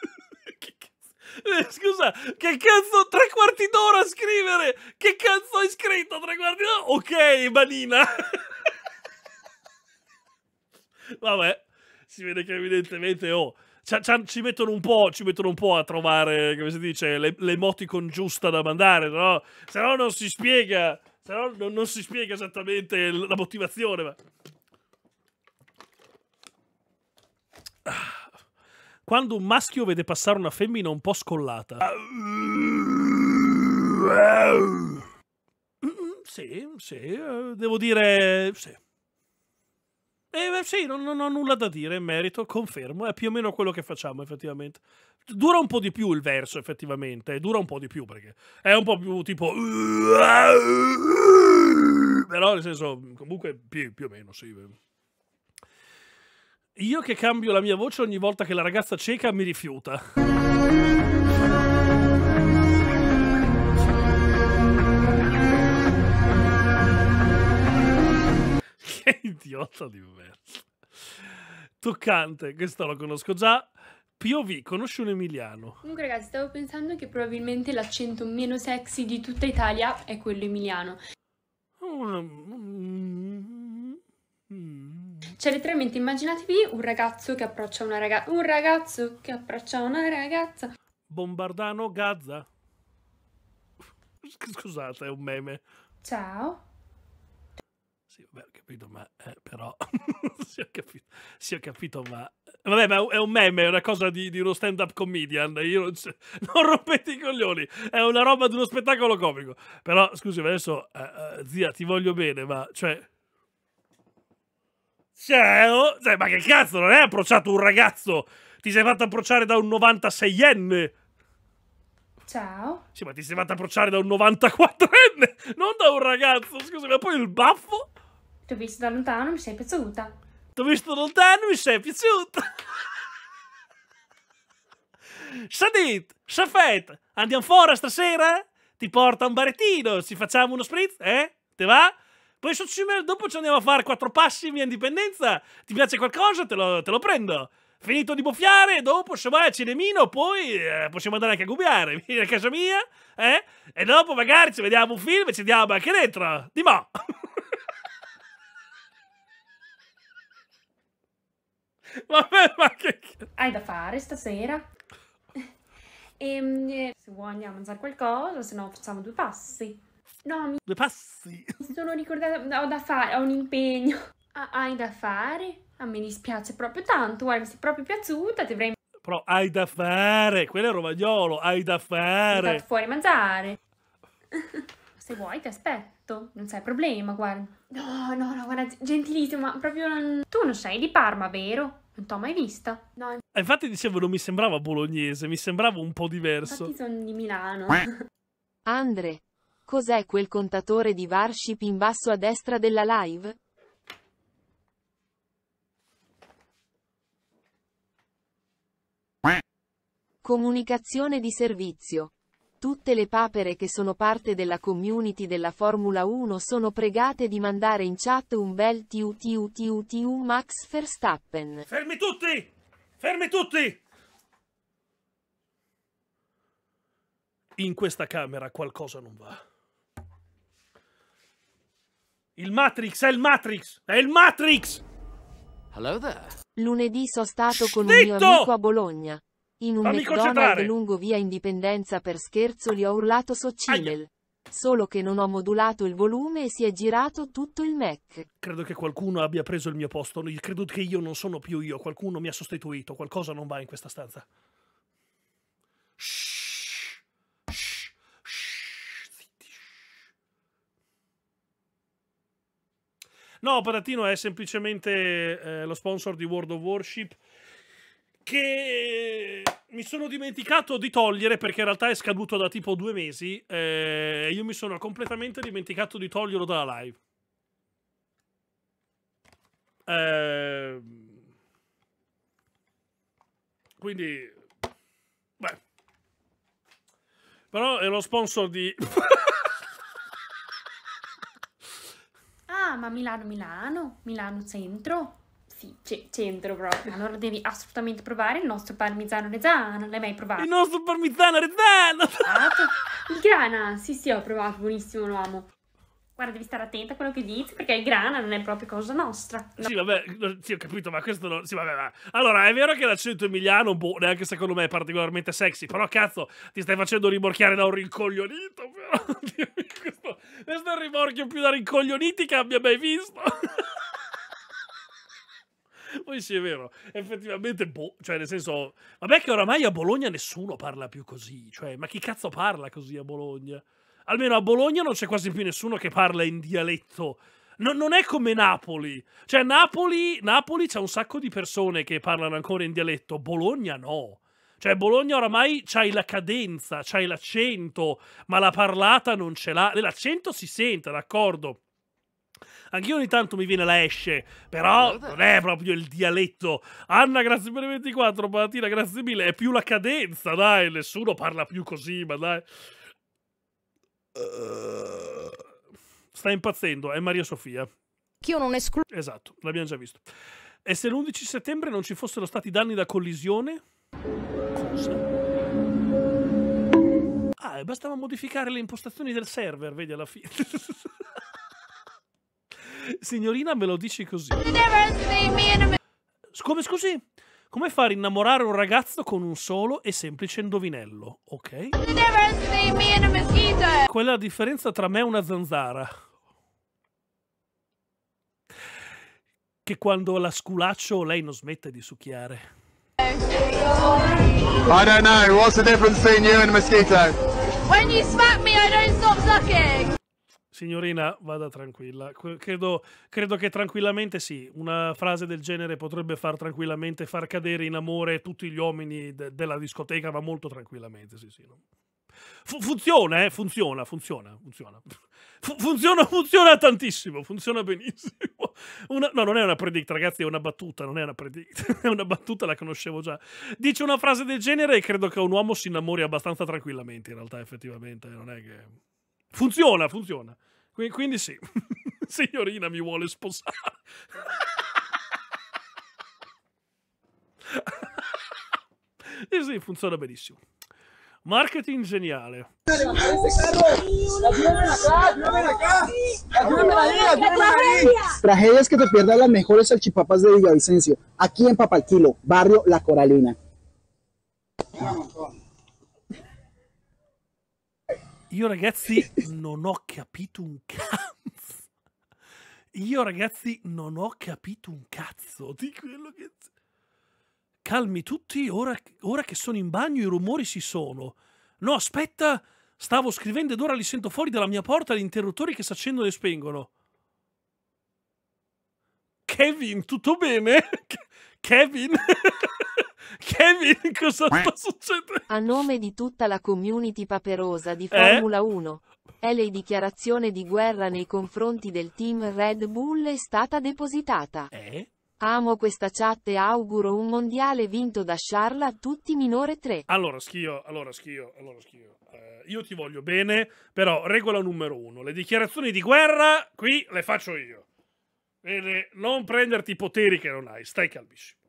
Eh, scusa, che cazzo, tre quarti d'ora a scrivere? Che cazzo hai scritto tre quarti d'ora? Ok, manina. Vabbè, si vede che evidentemente oh, ci, mettono un po', ci mettono un po' a trovare, come si dice, l'emoticon giusta da mandare, no? Se no non si spiega, se no non, non si spiega esattamente la motivazione, ma... Quando un maschio vede passare una femmina un po' scollata. Mm, sì, sì, eh, devo dire... Sì. Eh, sì, non, non, ho nulla da dire in merito, confermo, è più o meno quello che facciamo effettivamente. Dura un po' di più il verso effettivamente, eh, dura un po' di più perché è un po' più tipo... Però nel senso, comunque più, più o meno sì. Eh. Io che cambio la mia voce ogni volta che la ragazza cieca mi rifiuta. idiota di merda. Toccante, questo lo conosco già. POV, conosci un emiliano? Comunque ragazzi, stavo pensando che probabilmente l'accento meno sexy di tutta Italia è quello emiliano. Cioè, letteralmente, immaginatevi un ragazzo che approccia una ragazza. Un ragazzo che approccia una ragazza. Bombardano Gaza. Scusate, è un meme. Ciao. Sì, vabbè, ho capito, ma eh, però si, ho capito, si, ho capito, ma vabbè, ma è un meme, è una cosa di, di uno stand-up comedian. Io non, non, rompete i coglioni, è una roba di uno spettacolo comico. Però scusi, ma adesso eh, eh zia, ti voglio bene, ma cioè. Ciao! Cioè, ma che cazzo, non hai approcciato un ragazzo? Ti sei fatto approcciare da un 96enne? Ciao. Sì, ma ti sei fatto approcciare da un 94enne, non da un ragazzo. scusami, ma poi il baffo? ho visto da lontano, mi sei piaciuta. Ti ho visto da lontano, mi sei piaciuta. Sadit, Safet, andiamo fuori stasera? Ti porta un barettino, ci facciamo uno spritz, eh? Te va? Poi su Cimer dopo ci andiamo a fare quattro passi in via indipendenza. Ti piace qualcosa? Te lo, te lo prendo. Finito di boffiare, dopo se vai a Cinemino, poi eh, possiamo andare anche a gubiare. Vieni a casa mia, eh? E dopo magari ci vediamo un film e ci diamo anche dentro. Di mo'. Vabbè, ma che... Hai da fare stasera? E, ehm, se vuoi andiamo a mangiare qualcosa, se no facciamo due passi. No, mi... Due passi? Mi sono ricordata, ho da fare, ho un impegno. hai da fare? A me dispiace proprio tanto, guarda, mi sei proprio piaciuta, ti avrei... Però hai da fare, quello è romagnolo, hai da fare. Hai fuori a mangiare. se vuoi ti aspetto, non c'è problema, guarda. No, no, no, guarda, ma proprio non... Tu non sei di Parma, vero? Non t'ho mai vista. No. Eh, infatti dicevo, non mi sembrava bolognese, mi sembrava un po' diverso. Infatti sono di Milano. Andre, cos'è quel contatore di Varship in basso a destra della live? Comunicazione di servizio. Tutte le papere che sono parte della community della Formula 1 sono pregate di mandare in chat un bel tiu tiu tiu tiu Max Verstappen. Fermi tutti! Fermi tutti! In questa camera qualcosa non va. Il Matrix è il Matrix! È il Matrix! Lunedì sono stato con un mio amico a Bologna. In un Fammi McDonald's lungo via Indipendenza per scherzo gli ho urlato Socinel. Solo che non ho modulato il volume e si è girato tutto il Mac. Credo che qualcuno abbia preso il mio posto. Credo che io non sono più io. Qualcuno mi ha sostituito. Qualcosa non va in questa stanza. Shh. Shh. No, Patatino è semplicemente eh, lo sponsor di World of Warship che eh, mi sono dimenticato di togliere perché in realtà è scaduto da tipo due mesi e eh, io mi sono completamente dimenticato di toglierlo dalla live. Eh, quindi... Beh. Però è lo sponsor di... ah, ma Milano, Milano, Milano Centro sì, centro proprio. Allora devi assolutamente provare il nostro parmigiano reggiano. non L'hai mai provato? Il nostro parmigiano reggiano! Esatto. Il grana, sì sì, ho provato, buonissimo, l'uomo. Guarda, devi stare attenta a quello che dici, perché il grana non è proprio cosa nostra. No. Sì, vabbè, sì, ho capito, ma questo non... Sì, vabbè, vabbè. Allora, è vero che l'accento emiliano, boh, neanche secondo me è particolarmente sexy, però cazzo, ti stai facendo rimorchiare da un rincoglionito, però... questo, questo è il rimorchio più da rincoglioniti che abbia mai visto. Poi sì, è vero, effettivamente, boh, cioè nel senso, vabbè che oramai a Bologna nessuno parla più così, cioè, ma chi cazzo parla così a Bologna? Almeno a Bologna non c'è quasi più nessuno che parla in dialetto. No, non è come Napoli. Cioè, Napoli, Napoli c'è un sacco di persone che parlano ancora in dialetto, Bologna no. Cioè, Bologna oramai c'hai la cadenza, c'hai l'accento, ma la parlata non ce l'ha. L'accento si sente, d'accordo? Anch'io ogni tanto mi viene la esce, però non è proprio il dialetto. Anna, grazie per i 24, Palatina, grazie mille. È più la cadenza, dai. Nessuno parla più così, ma dai. Eh, sta impazzendo, è Maria Sofia. Che io non escludo. Esatto, l'abbiamo già visto. E se l'11 settembre non ci fossero stati danni da collisione? Cosa? Ah, bastava modificare le impostazioni del server, vedi alla fine. Signorina, me lo dici così. Come scusi? Come far innamorare un ragazzo con un solo e semplice indovinello, ok? Quella è la differenza tra me e una zanzara. Che quando la sculaccio lei non smette di succhiare. I don't know, what's the difference between you and a mosquito? When you smack me, I don't stop sucking! Signorina, vada tranquilla. Credo, credo, che tranquillamente sì, una frase del genere potrebbe far tranquillamente far cadere in amore tutti gli uomini de della discoteca, ma molto tranquillamente, sì, sì. No? funziona, eh? funziona, funziona, funziona. funziona, funziona tantissimo, funziona benissimo. Una, no, non è una predict, ragazzi, è una battuta, non è una predict, è una battuta, la conoscevo già. Dice una frase del genere e credo che un uomo si innamori abbastanza tranquillamente, in realtà, effettivamente, non è che... Funziona, funziona. Quindi, quindi sì, signorina mi vuole sposare. e sì, funziona benissimo. Marketing geniale. Tragedias che te pierdas las mejores salchipapas de Villavicencio, aquí en Papalquilo, barrio La Coralina. Io ragazzi non ho capito un cazzo. Io ragazzi non ho capito un cazzo di quello che... Calmi tutti, ora, ora che sono in bagno i rumori si sono. No, aspetta, stavo scrivendo ed ora li sento fuori dalla mia porta gli interruttori che si accendono e spengono. Kevin, tutto bene? Kevin? Kevin, cosa sta succedendo? A nome di tutta la community paperosa di eh? Formula eh? 1, Ellie dichiarazione di guerra nei confronti del team Red Bull è stata depositata. Eh? Amo questa chat e auguro un mondiale vinto da Charla a tutti minore 3. Allora, schio, allora, schio, allora, schio. Eh, io ti voglio bene, però regola numero uno. Le dichiarazioni di guerra qui le faccio io. Bene, non prenderti i poteri che non hai, stai calmissimo.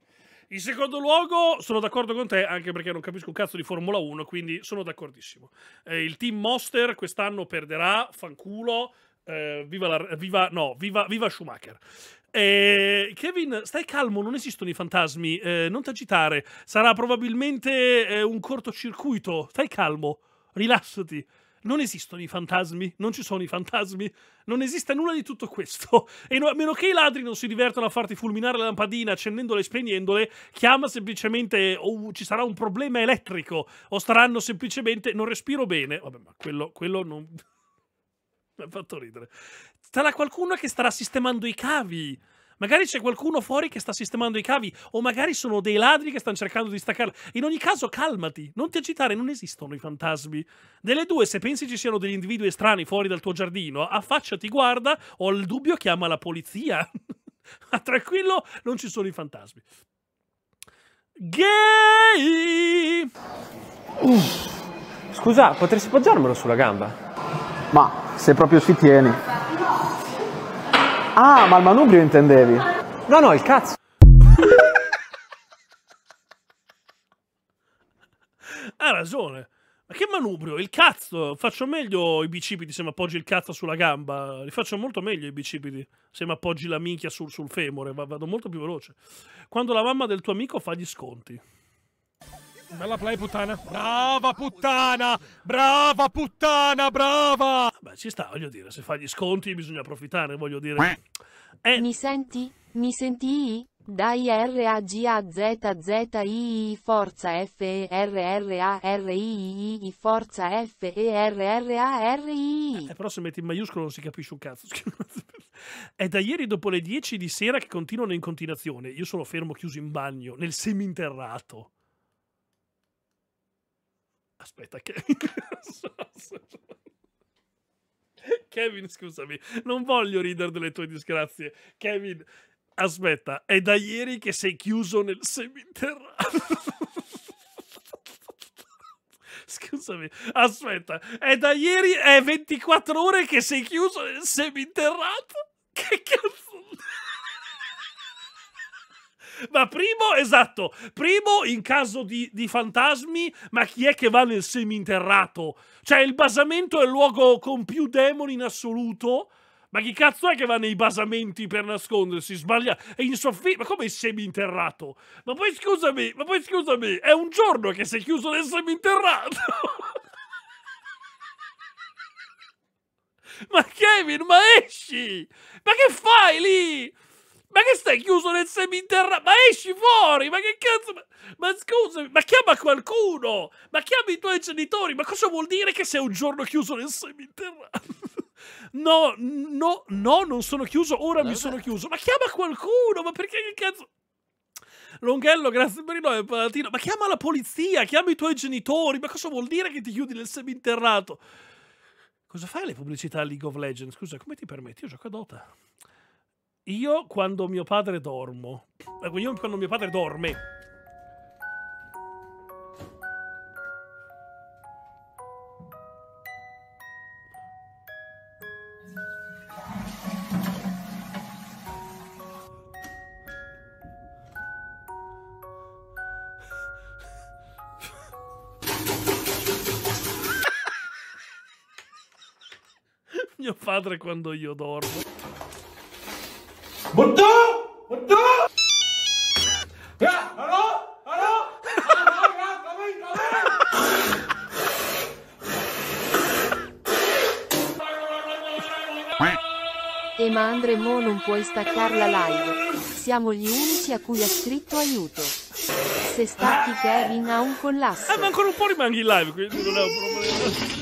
In secondo luogo, sono d'accordo con te, anche perché non capisco un cazzo di Formula 1, quindi sono d'accordissimo. Eh, il team Monster quest'anno perderà, fanculo. Eh, viva, la, viva, no, viva, viva Schumacher. Eh, Kevin, stai calmo, non esistono i fantasmi, eh, non ti agitare. Sarà probabilmente eh, un cortocircuito. Stai calmo, rilassati non esistono i fantasmi, non ci sono i fantasmi, non esiste nulla di tutto questo. E no, a meno che i ladri non si divertano a farti fulminare la lampadina accendendole e spegnendole, chiama semplicemente o oh, ci sarà un problema elettrico o staranno semplicemente non respiro bene. Vabbè, ma quello, quello non... Mi ha fatto ridere. Sarà qualcuno che starà sistemando i cavi Magari c'è qualcuno fuori che sta sistemando i cavi, o magari sono dei ladri che stanno cercando di staccarla. In ogni caso, calmati, non ti agitare, non esistono i fantasmi. Delle due, se pensi ci siano degli individui estranei fuori dal tuo giardino, affacciati, guarda, ho il dubbio, chiama la polizia. Ma Tranquillo, non ci sono i fantasmi. Gay! Scusa, potresti poggiarmelo sulla gamba? Ma se proprio si tieni. Ah, ma il manubrio intendevi? No, no, il cazzo. ha ragione. Ma che manubrio? Il cazzo! Faccio meglio i bicipiti se mi appoggi il cazzo sulla gamba. Li faccio molto meglio i bicipiti se mi appoggi la minchia sul, sul femore. Vado molto più veloce. Quando la mamma del tuo amico fa gli sconti. Bella play, puttana. Brava puttana! Brava puttana, brava! Beh, ci sta, voglio dire, se fai gli sconti bisogna approfittare, voglio dire. Eh. eh. Mi senti? Mi senti? Dai R A A G Z Z I forza F E R R R A I forza F E R R A R I Però se metti in maiuscolo non si capisce un cazzo. È da ieri dopo le 10 di sera che continuano in continuazione. Io sono fermo chiuso in bagno, nel seminterrato. Aspetta, Kevin. Kevin, scusami, non voglio ridere delle tue disgrazie. Kevin, aspetta, è da ieri che sei chiuso nel seminterrato. Scusami, aspetta, è da ieri, è 24 ore che sei chiuso nel seminterrato? Che cazzo? Ma primo, esatto, primo in caso di, di fantasmi, ma chi è che va nel seminterrato? Cioè il basamento è il luogo con più demoni in assoluto. Ma chi cazzo è che va nei basamenti per nascondersi? Sbaglia. È in soffitto, Ma come il seminterrato? Ma poi scusami, ma poi scusami, è un giorno che sei chiuso nel seminterrato. ma Kevin, ma esci! Ma che fai lì? Ma che stai chiuso nel seminterrato? Ma esci fuori! Ma che cazzo? Ma, ma, scusami, ma chiama qualcuno! Ma chiama i tuoi genitori! Ma cosa vuol dire che sei un giorno chiuso nel seminterrato? no, no, no, non sono chiuso, ora no, mi sono chiuso. Ma chiama qualcuno! Ma perché che cazzo? Longhello, grazie per il nome, Palatino. Ma chiama la polizia, chiama i tuoi genitori. Ma cosa vuol dire che ti chiudi nel seminterrato? Cosa fai le pubblicità a League of Legends? Scusa, come ti permetti? Io gioco a Dota. Io quando mio padre dormo. Eh, io quando mio padre dorme. mio padre quando io dormo. മുട്ട മുട്ട hello hello E ma Andremo non puoi staccare la live. Siamo gli unici a cui ha scritto aiuto. Se stacchi Kevin ha un collasso. Eh, ma ancora un po' rimanghi in live, quindi non è un problema.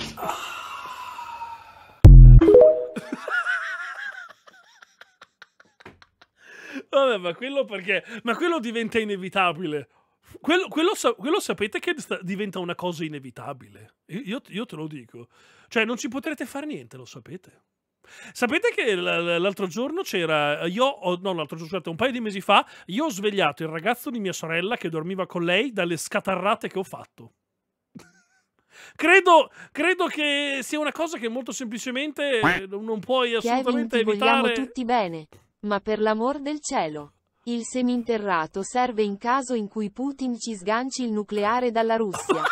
Vabbè, ma quello perché... Ma quello diventa inevitabile. Quello, quello, quello, sapete che diventa una cosa inevitabile. Io, io, te lo dico. Cioè, non ci potrete fare niente, lo sapete. Sapete che l'altro giorno c'era, io, no, l'altro giorno, scusate, un paio di mesi fa, io ho svegliato il ragazzo di mia sorella che dormiva con lei dalle scatarrate che ho fatto. Credo, credo, che sia una cosa che molto semplicemente non puoi assolutamente Kevin, evitare. Vogliamo tutti bene. Ma per l'amor del cielo! Il seminterrato serve in caso in cui Putin ci sganci il nucleare dalla Russia.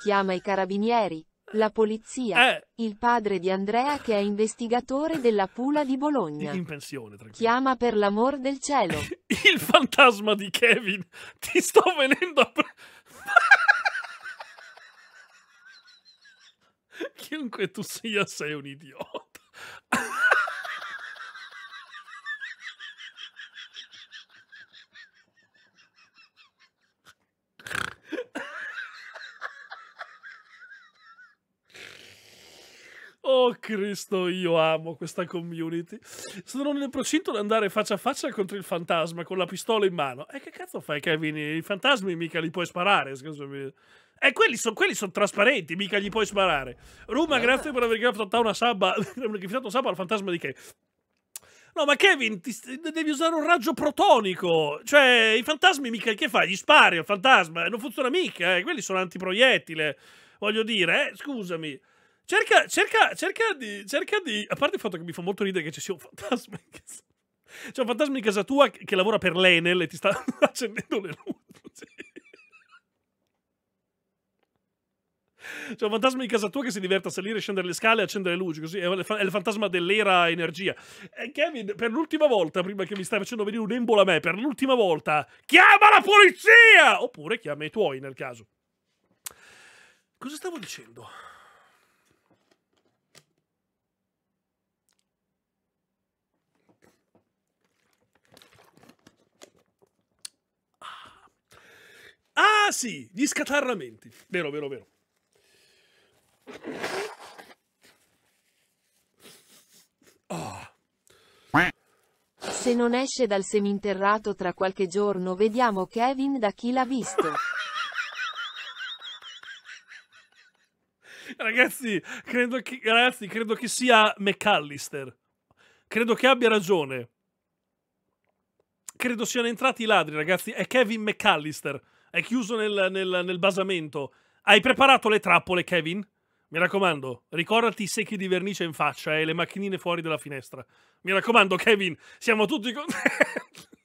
Chiama i carabinieri, la polizia, eh. il padre di Andrea che è investigatore della Pula di Bologna. In pensione, tranquillo. Chiama per l'amor del cielo. il fantasma di Kevin. Ti sto venendo a... Chiunque tu sia, sei un idiota. Oh Cristo, io amo questa community. Sono nel procinto di andare faccia a faccia contro il fantasma con la pistola in mano. E eh, che cazzo fai, Kevin? I fantasmi mica li puoi sparare, scusami. E eh, quelli sono son trasparenti, mica gli puoi sparare. Ruma, eh. grazie per aver giftato una sabba, giftato sabba al fantasma di che? No, ma Kevin, ti, devi usare un raggio protonico. Cioè, i fantasmi mica che fai? Gli spari al fantasma, non funziona mica, eh. quelli sono antiproiettile. Voglio dire, eh, scusami. Cerca, cerca, cerca di, cerca di... A parte il fatto che mi fa molto ridere che ci sia un fantasma in casa... C'è un fantasma in casa tua che lavora per l'Enel e ti sta accendendo le luci. C'è un fantasma in casa tua che si diverte a salire, scendere le scale e accendere le luci. Così è il fantasma dell'era energia. E eh, Kevin, per l'ultima volta, prima che mi stai facendo venire un embolo a me, per l'ultima volta, chiama la polizia! Oppure chiama i tuoi nel caso. Cosa stavo dicendo? Ah sì, gli scatarramenti. Vero, vero, vero. Oh. Se non esce dal seminterrato tra qualche giorno vediamo Kevin da chi l'ha visto. ragazzi, credo che, ragazzi, credo che sia McAllister. Credo che abbia ragione. Credo siano entrati i ladri, ragazzi. È Kevin McAllister. È chiuso nel, nel, nel basamento. Hai preparato le trappole, Kevin? Mi raccomando, ricordati i secchi di vernice in faccia e eh, le macchinine fuori dalla finestra. Mi raccomando, Kevin, siamo tutti contenti.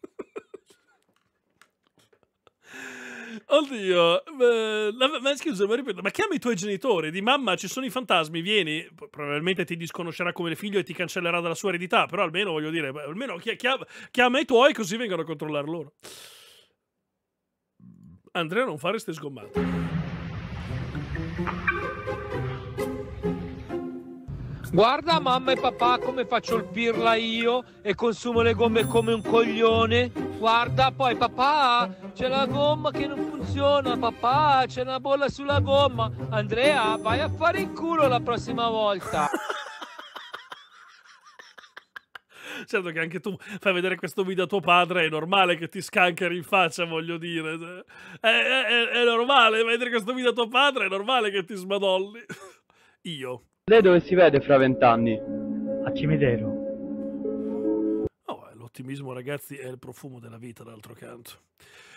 Oddio, ma, eh, ma scusa, ma ripeto, ma chiama i tuoi genitori, di mamma ci sono i fantasmi, vieni, probabilmente ti disconoscerà come figlio e ti cancellerà dalla sua eredità, però almeno voglio dire, almeno chiama, chiama i tuoi così vengono a controllare loro. Andrea non fare ste sgommate. Guarda mamma e papà come faccio il pirla io e consumo le gomme come un coglione. Guarda poi papà c'è la gomma che non funziona, papà c'è una bolla sulla gomma. Andrea vai a fare in culo la prossima volta. certo che anche tu fai vedere questo video a tuo padre, è normale che ti scancari in faccia, voglio dire. È, è, è normale, fai vedere questo video a tuo padre, è normale che ti smadolli. Io. Lei dove si vede fra vent'anni? A cimitero. Oh, eh, l'ottimismo, ragazzi, è il profumo della vita, d'altro canto.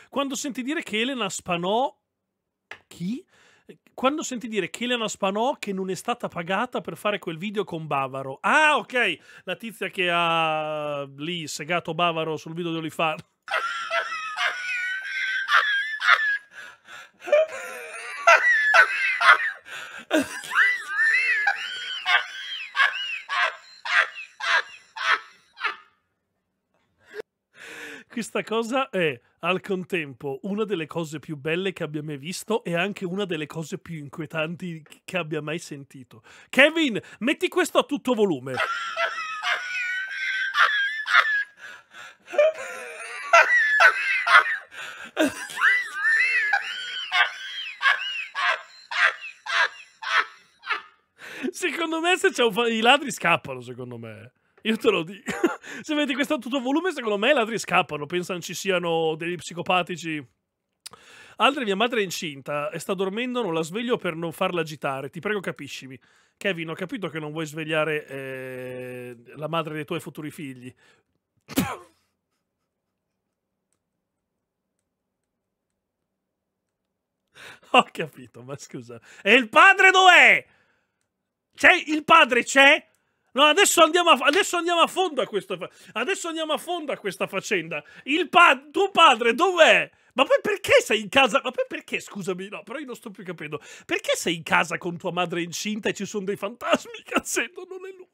Quando senti dire che Elena spanò chi? quando senti dire che Elena Spanò che non è stata pagata per fare quel video con Bavaro. Ah, ok, la tizia che ha lì segato Bavaro sul video di Olifar. questa cosa è al contempo una delle cose più belle che abbia mai visto e anche una delle cose più inquietanti che abbia mai sentito. Kevin, metti questo a tutto volume. Secondo me se c'è un fa- i ladri scappano, secondo me. Io te lo dico. Se vedi questo a tutto volume, secondo me i ladri scappano. Pensano ci siano degli psicopatici. Altre, mia madre è incinta e sta dormendo, non la sveglio per non farla agitare. Ti prego, capiscimi. Kevin, ho capito che non vuoi svegliare eh, la madre dei tuoi futuri figli. ho capito, ma scusa. E il padre dov'è? C'è il padre c'è? No, adesso andiamo, a, adesso andiamo a fondo a questa adesso andiamo a fondo a questa faccenda. Il pa- tuo padre dov'è? Ma poi perché sei in casa? Ma poi perché, scusami, no, però io non sto più capendo. Perché sei in casa con tua madre incinta e ci sono dei fantasmi? Cazzetto, non è lui.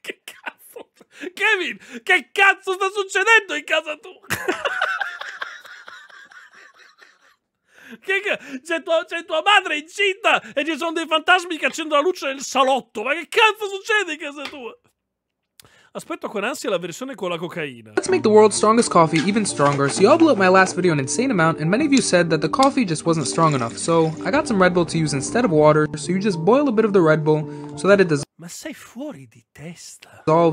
Che cazzo? Kevin, che cazzo sta succedendo in casa tua? Che, che c'è, tua, tua, madre incinta e ci sono dei fantasmi che accendono la luce nel salotto. Ma che cazzo succede in casa tua? Aspetto con ansia la versione con la cocaina. Let's make the world's strongest coffee even stronger, so y'all blew up my last video an insane amount, and many of you said that the coffee just wasn't strong enough, so I got some Red Bull to use instead of water, so you just boil a bit of the Red Bull so that it dissolves,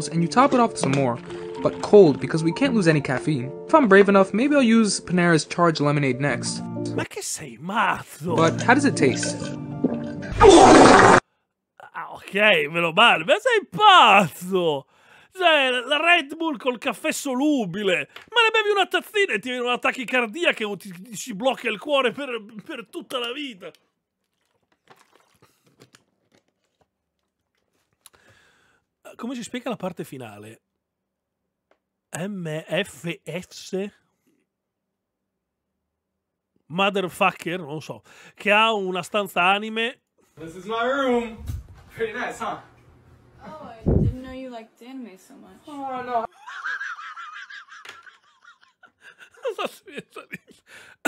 and you top it off some more, but cold, because we can't lose any caffeine. If I'm brave enough, maybe I'll use Panera's Charged Lemonade next. Ma che sei matto? But how does it taste? Ah, ok, meno male, ma sei pazzo! Cioè, la Red Bull col caffè solubile. Ma ne bevi una tazzina e ti viene un attacco tachicardia che ti, ci blocca il cuore per, per tutta la vita. Come si spiega la parte finale? MFS? Motherfucker, non so, che ha una stanza anime. This is my room. Pretty nice, huh? Oh, know you liked anime so much. Oh no.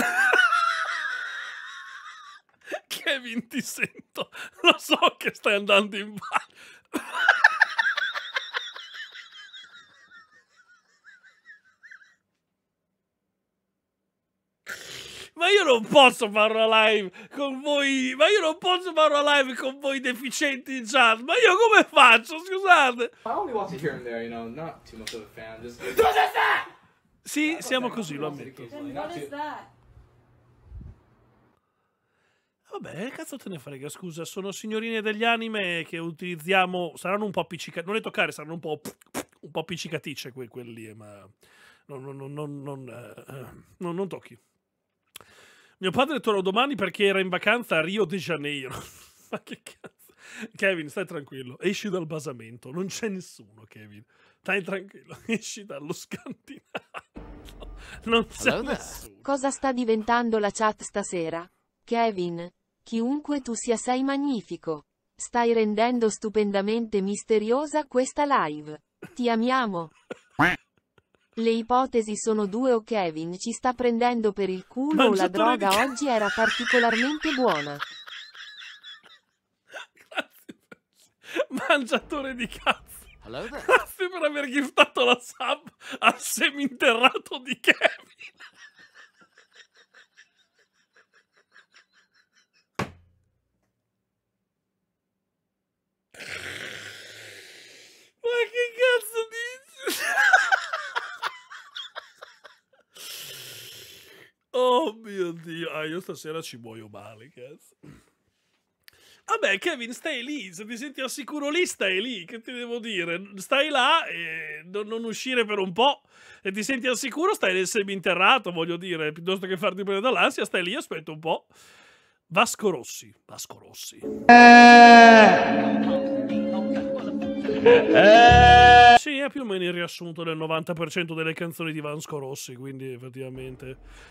Kevin, ti sento. Lo so che stai andando in ballo. ma io non posso fare una live con voi, ma io non posso fare una live con voi deficienti in chat, ma io come faccio, scusate? Sì, siamo così, lo ammetto. Vabbè, che cazzo te ne frega, scusa, sono signorine degli anime che utilizziamo, saranno un po' appiccicate, non le toccare, saranno un po', un po appiccicaticce que quelli, eh, ma non, non, non, non eh, eh, tocchi. Mio padre torna domani perché era in vacanza a Rio de Janeiro. Ma che cazzo? Kevin, stai tranquillo, esci dal basamento, non c'è nessuno, Kevin. Stai tranquillo, esci dallo scantinato. Non c'è nessuno. Cosa sta diventando la chat stasera? Kevin, chiunque tu sia sei magnifico. Stai rendendo stupendamente misteriosa questa live. Ti amiamo. Le ipotesi sono due o Kevin ci sta prendendo per il culo Mangiatore o la droga di... oggi era particolarmente buona. Grazie. Mangiatore di cazzo. Grazie per aver giftato la sub al seminterrato di Kevin. Ma che cazzo dici? Oh mio Dio, ah, io stasera ci muoio male, cazzo. Vabbè, Kevin, stai lì, se ti senti al sicuro lì, stai lì, che ti devo dire? Stai là e non uscire per un po'. e ti senti al sicuro, stai nel seminterrato, voglio dire, piuttosto che farti prendere dall'ansia, stai lì, aspetta un po'. Vasco Rossi, Vasco Rossi. Eh... Sì, è più o meno il riassunto del 90% delle canzoni di Vasco Rossi, quindi effettivamente...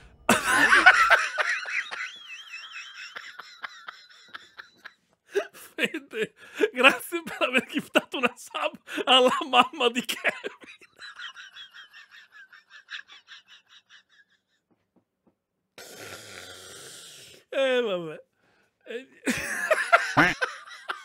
Fede, grazie per aver giftato una sub alla mamma di Kevin. Eh, vabbè. Eh...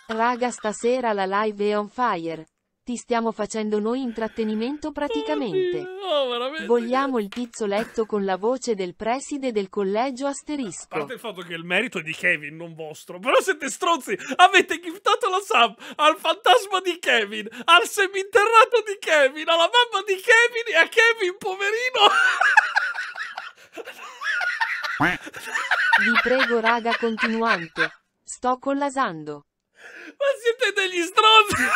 Raga, stasera la live è on fire. Ti stiamo facendo noi intrattenimento praticamente. Oh, oh, Vogliamo il pizzoletto con la voce del preside del collegio asterisco. A parte il fatto che il merito è di Kevin, non vostro. Però siete stronzi! Avete giftato la sub al fantasma di Kevin, al seminterrato di Kevin, alla mamma di Kevin e a Kevin, poverino! Vi prego, raga, continuante. Sto collasando. Ma siete degli stronzi!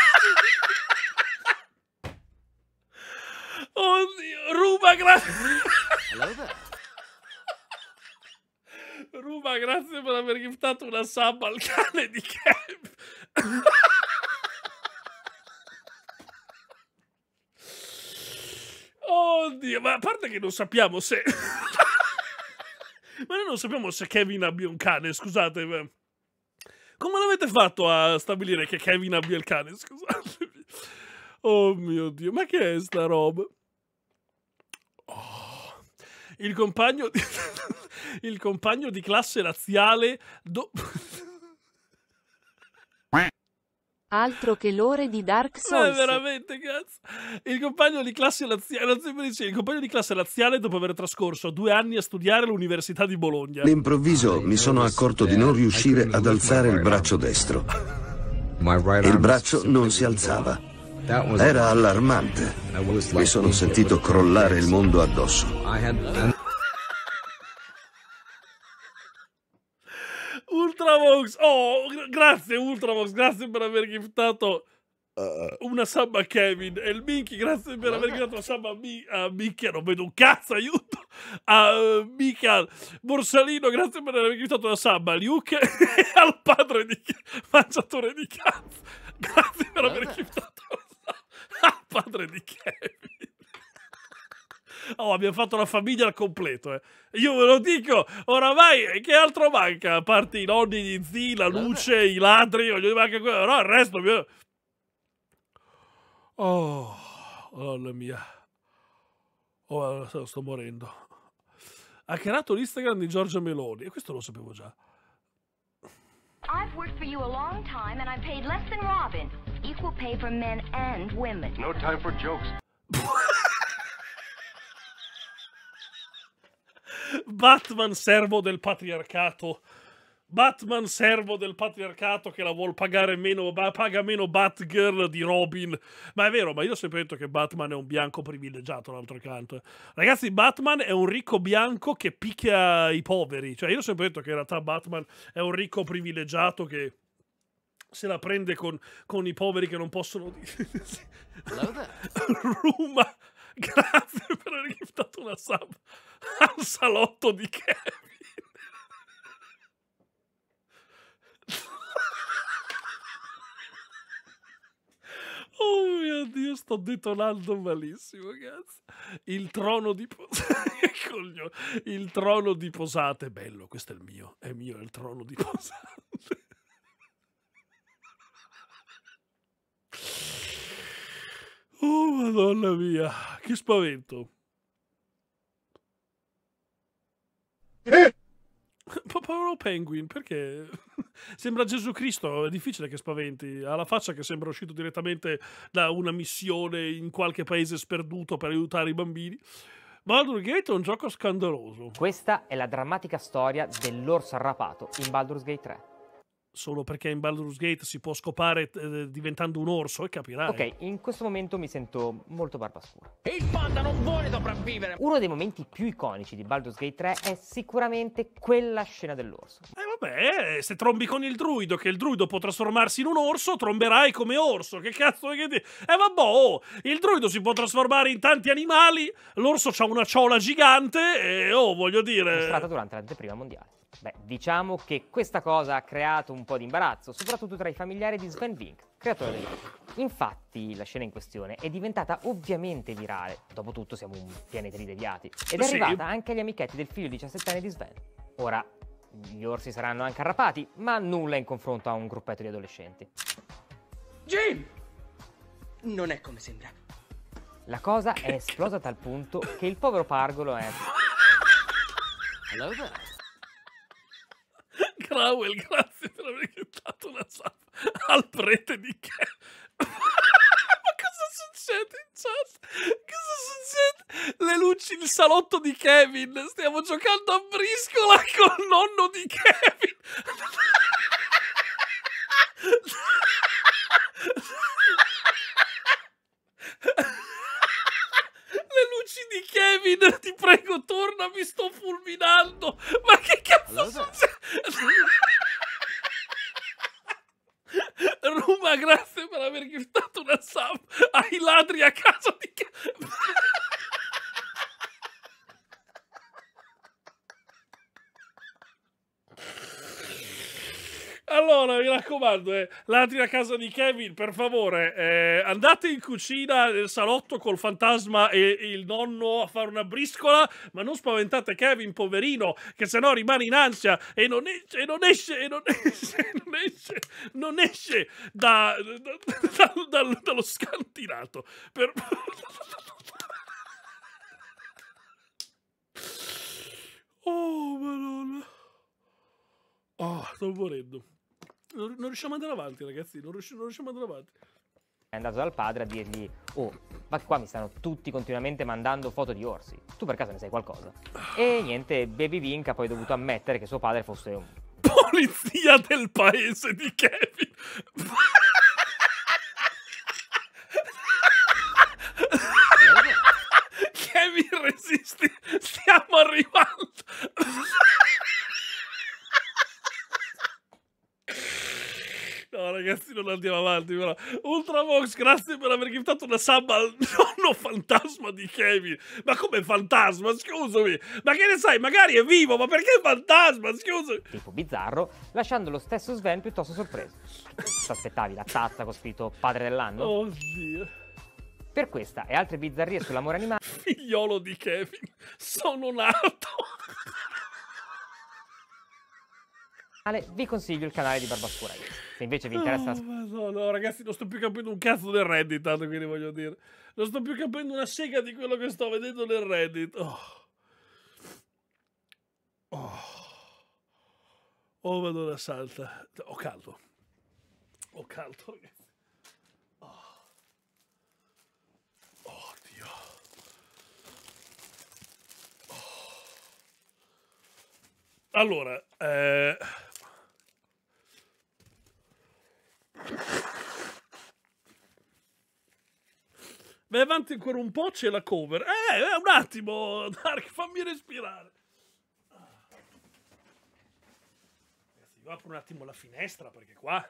Oddio, ruba, grazie. ruba, grazie per aver giftato una sub al cane di Camp. Oddio, ma a parte che non sappiamo se... ma noi non sappiamo se Kevin abbia un cane, scusate. Come l'avete fatto a stabilire che Kevin abbia il cane? Scusatemi. Oh mio Dio, ma che è sta roba? il compagno di, il compagno di classe razziale do... Altro che l'ore di Dark eh, Souls. Eh, veramente, cazzo. Il compagno di classe laziale, il compagno di classe laziale dopo aver trascorso due anni a studiare all'Università di Bologna. All'improvviso ah, mi sono eh, accorto di non eh, riuscire ad alzare il braccio destro. Il braccio non si alzava. Era allarmante. Mi sono sentito crollare il mondo addosso. Ultravox, oh, grazie Ultravox, grazie per aver giftato uh, una samba Kevin e il Mickey, grazie per aver giftato la samba a, Mi- a Micchia non vedo un cazzo aiuto a uh, Michael Borsalino grazie per aver giftato la samba a Luke e al padre di mangiatore di cazzo grazie per aver giftato padre di Kevin. Oh, abbiamo fatto la famiglia al completo. Eh. Io ve lo dico, oramai che altro manca? A parte i nonni, gli zii, la eh. luce, i ladri, voglio dire, quello. No, il resto... Mio... Oh, mamma mia. Oh, sto morendo. Ha creato l'Instagram di Giorgia Meloni. E questo lo sapevo già. I've worked for you a long time and I'm paid less than Robin. Equal pay for men and women. No time for jokes. Batman servo del patriarcato. Batman servo del patriarcato che la vuol pagare meno, ma paga meno Batgirl di Robin. Ma è vero, ma io ho sempre detto che Batman è un bianco privilegiato, d'altro canto. Ragazzi, Batman è un ricco bianco che picchia i poveri. Cioè, io ho sempre detto che in realtà Batman è un ricco privilegiato che se la prende con, con i poveri che non possono dire. Ruma, grazie per aver giftato una sub al salotto di Kevin. Oh mio Dio, sto detonando malissimo, cazzo. Il trono di posate. il trono di posate, bello, questo è il mio. È mio, è il trono di posate. Oh, madonna mia, che spavento. Eh? Paolo Penguin, perché sembra Gesù Cristo, è difficile che spaventi, ha la faccia che sembra uscito direttamente da una missione in qualche paese sperduto per aiutare i bambini. Baldur's Gate è un gioco scandaloso. Questa è la drammatica storia dell'orso arrapato in Baldur's Gate 3 solo perché in Baldur's Gate si può scopare eh, diventando un orso e capirai. Ok, in questo momento mi sento molto barba barbascura. Il panda non vuole sopravvivere! Uno dei momenti più iconici di Baldur's Gate 3 è sicuramente quella scena dell'orso. Eh vabbè, eh, se trombi con il druido, che il druido può trasformarsi in un orso, tromberai come orso. Che cazzo è che... dici? Eh vabbò, oh, il druido si può trasformare in tanti animali, l'orso ha una ciola gigante e, oh, voglio dire... È stata durante l'anteprima mondiale. Beh, diciamo che questa cosa ha creato un po' di imbarazzo, soprattutto tra i familiari di Sven Vink, creatore del video. Infatti, la scena in questione è diventata ovviamente virale. Dopotutto siamo un pianeta di deviati. Ed è arrivata anche agli amichetti del figlio 17 anni di Sven. Ora, gli orsi saranno anche arrapati, ma nulla in confronto a un gruppetto di adolescenti. Jim! Non è come sembra. La cosa è esplosa a tal punto che il povero pargolo è... Hello there. Crowell, grazie per aver gettato una zappa al prete di Kevin. Ma cosa succede in chat? Cosa succede? Le luci, il salotto di Kevin. Stiamo giocando a briscola col nonno di Kevin. ladri a casa di Kevin, per favore, eh, andate in cucina nel salotto col fantasma e, e, il nonno a fare una briscola, ma non spaventate Kevin, poverino, che sennò rimane in ansia e non, esce, e non esce, e non esce, non esce, non esce da, da, da, dallo scantinato. Per... Oh, madonna. Oh, sto morendo. Non, riusciamo ad andare avanti, ragazzi. Non, riusci, non riusciamo ad andare avanti. È andato dal padre a dirgli: Oh, ma qua mi stanno tutti continuamente mandando foto di orsi. Tu per caso ne sai qualcosa? E niente, Baby Vink ha poi dovuto ammettere che suo padre fosse un. Polizia del paese di Kevin. Kevin resisti. Stiamo arrivando. No, ragazzi, non andiamo avanti. Però. Ultravox, grazie per aver giftato una samba al nonno fantasma di Kevin. Ma come fantasma? Scusami. Ma che ne sai? Magari è vivo, ma perché è fantasma? Scusami. Tipo bizzarro, lasciando lo stesso Sven piuttosto sorpreso. Ti aspettavi la tazza con scritto padre dell'anno? Oddio. Per questa e altre bizzarrie sull'amore animale. Figliolo di Kevin, sono nato canale, vi consiglio il canale di Barbascura. Se invece vi ah, interessa... Oh, no, no, ragazzi, non sto più capendo un cazzo del Reddit, tanto quindi voglio dire. Non sto più capendo una sega di quello che sto vedendo nel Reddit. Oh. Oh, oh madonna salta. Ho oh, caldo. Ho oh, caldo, oh. Allora, eh, Vai avanti ancora un po', c'è la cover. Eh, eh un attimo, Dark, fammi respirare. Io apro un attimo la finestra perché qua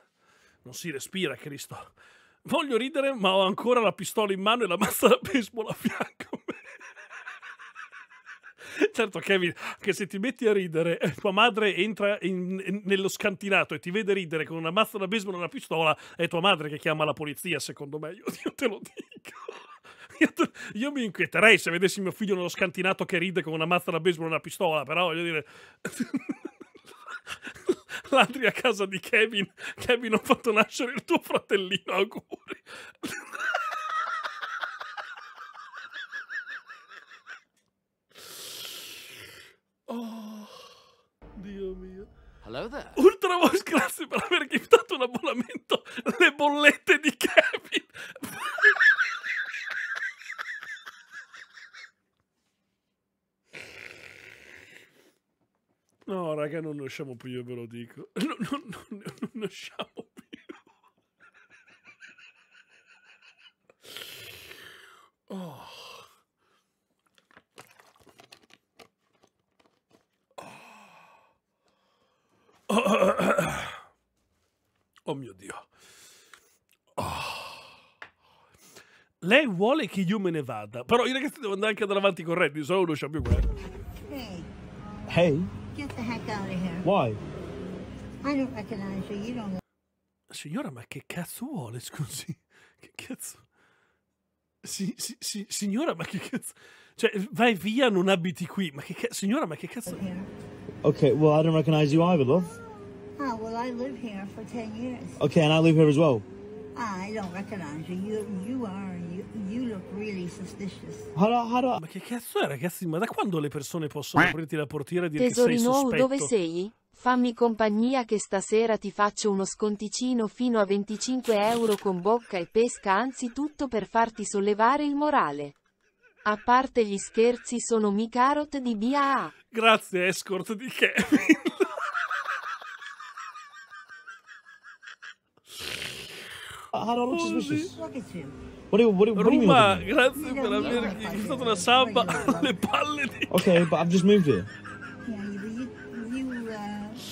non si respira, Cristo. Voglio ridere, ma ho ancora la pistola in mano e la mazza da baseball a fianco. Certo, Kevin, che se ti metti a ridere, eh, tua madre entra in, in, nello scantinato e ti vede ridere con una mazza da baseball e una pistola, è tua madre che chiama la polizia, secondo me, io, io te lo dico. Io, mi inquieterei se vedessi mio figlio nello scantinato che ride con una mazza da baseball e una pistola, però voglio dire... Ladri a casa di Kevin, Kevin ho fatto nascere il tuo fratellino, auguri. Ultravox, grazie per aver giftato un abbonamento. Le bollette di Kevin. No, raga, non ne usciamo più, io ve lo dico. No, no, no, non ne usciamo più. Oh. Oh mio Dio. Oh. Lei vuole che io me ne vada, però i ragazzi devono andare anche andare avanti corretti, solo uno sciampio qua. Eh. Hey. Hey. Get the heck out of here. Why? I don't recognize you, you don't know. Signora, ma che cazzo vuole, scusi? Che cazzo? si, si, si, signora, ma che cazzo? Cioè, vai via, non abiti qui. Ma che cazzo? Signora, ma che cazzo? Okay, well, I don't recognize you either, love. Oh, well, I live here for 10 years. Ok, and I live here as well. Ah, I don't recognize you. You, you are, you, you look really suspicious. Hara, hara. Ma che cazzo è, ragazzi? Ma da quando le persone possono aprirti la portiera e dire che sei sospetto? dove sei? Fammi compagnia che stasera ti faccio uno sconticino fino a 25 euro con bocca e pesca anzitutto per farti sollevare il morale. A parte gli scherzi sono mi carot di BAA. Grazie escort di Kevin. How long is this? What do grazie per avermi conquistato una samba alle palle di... Ok, but I've just moved here.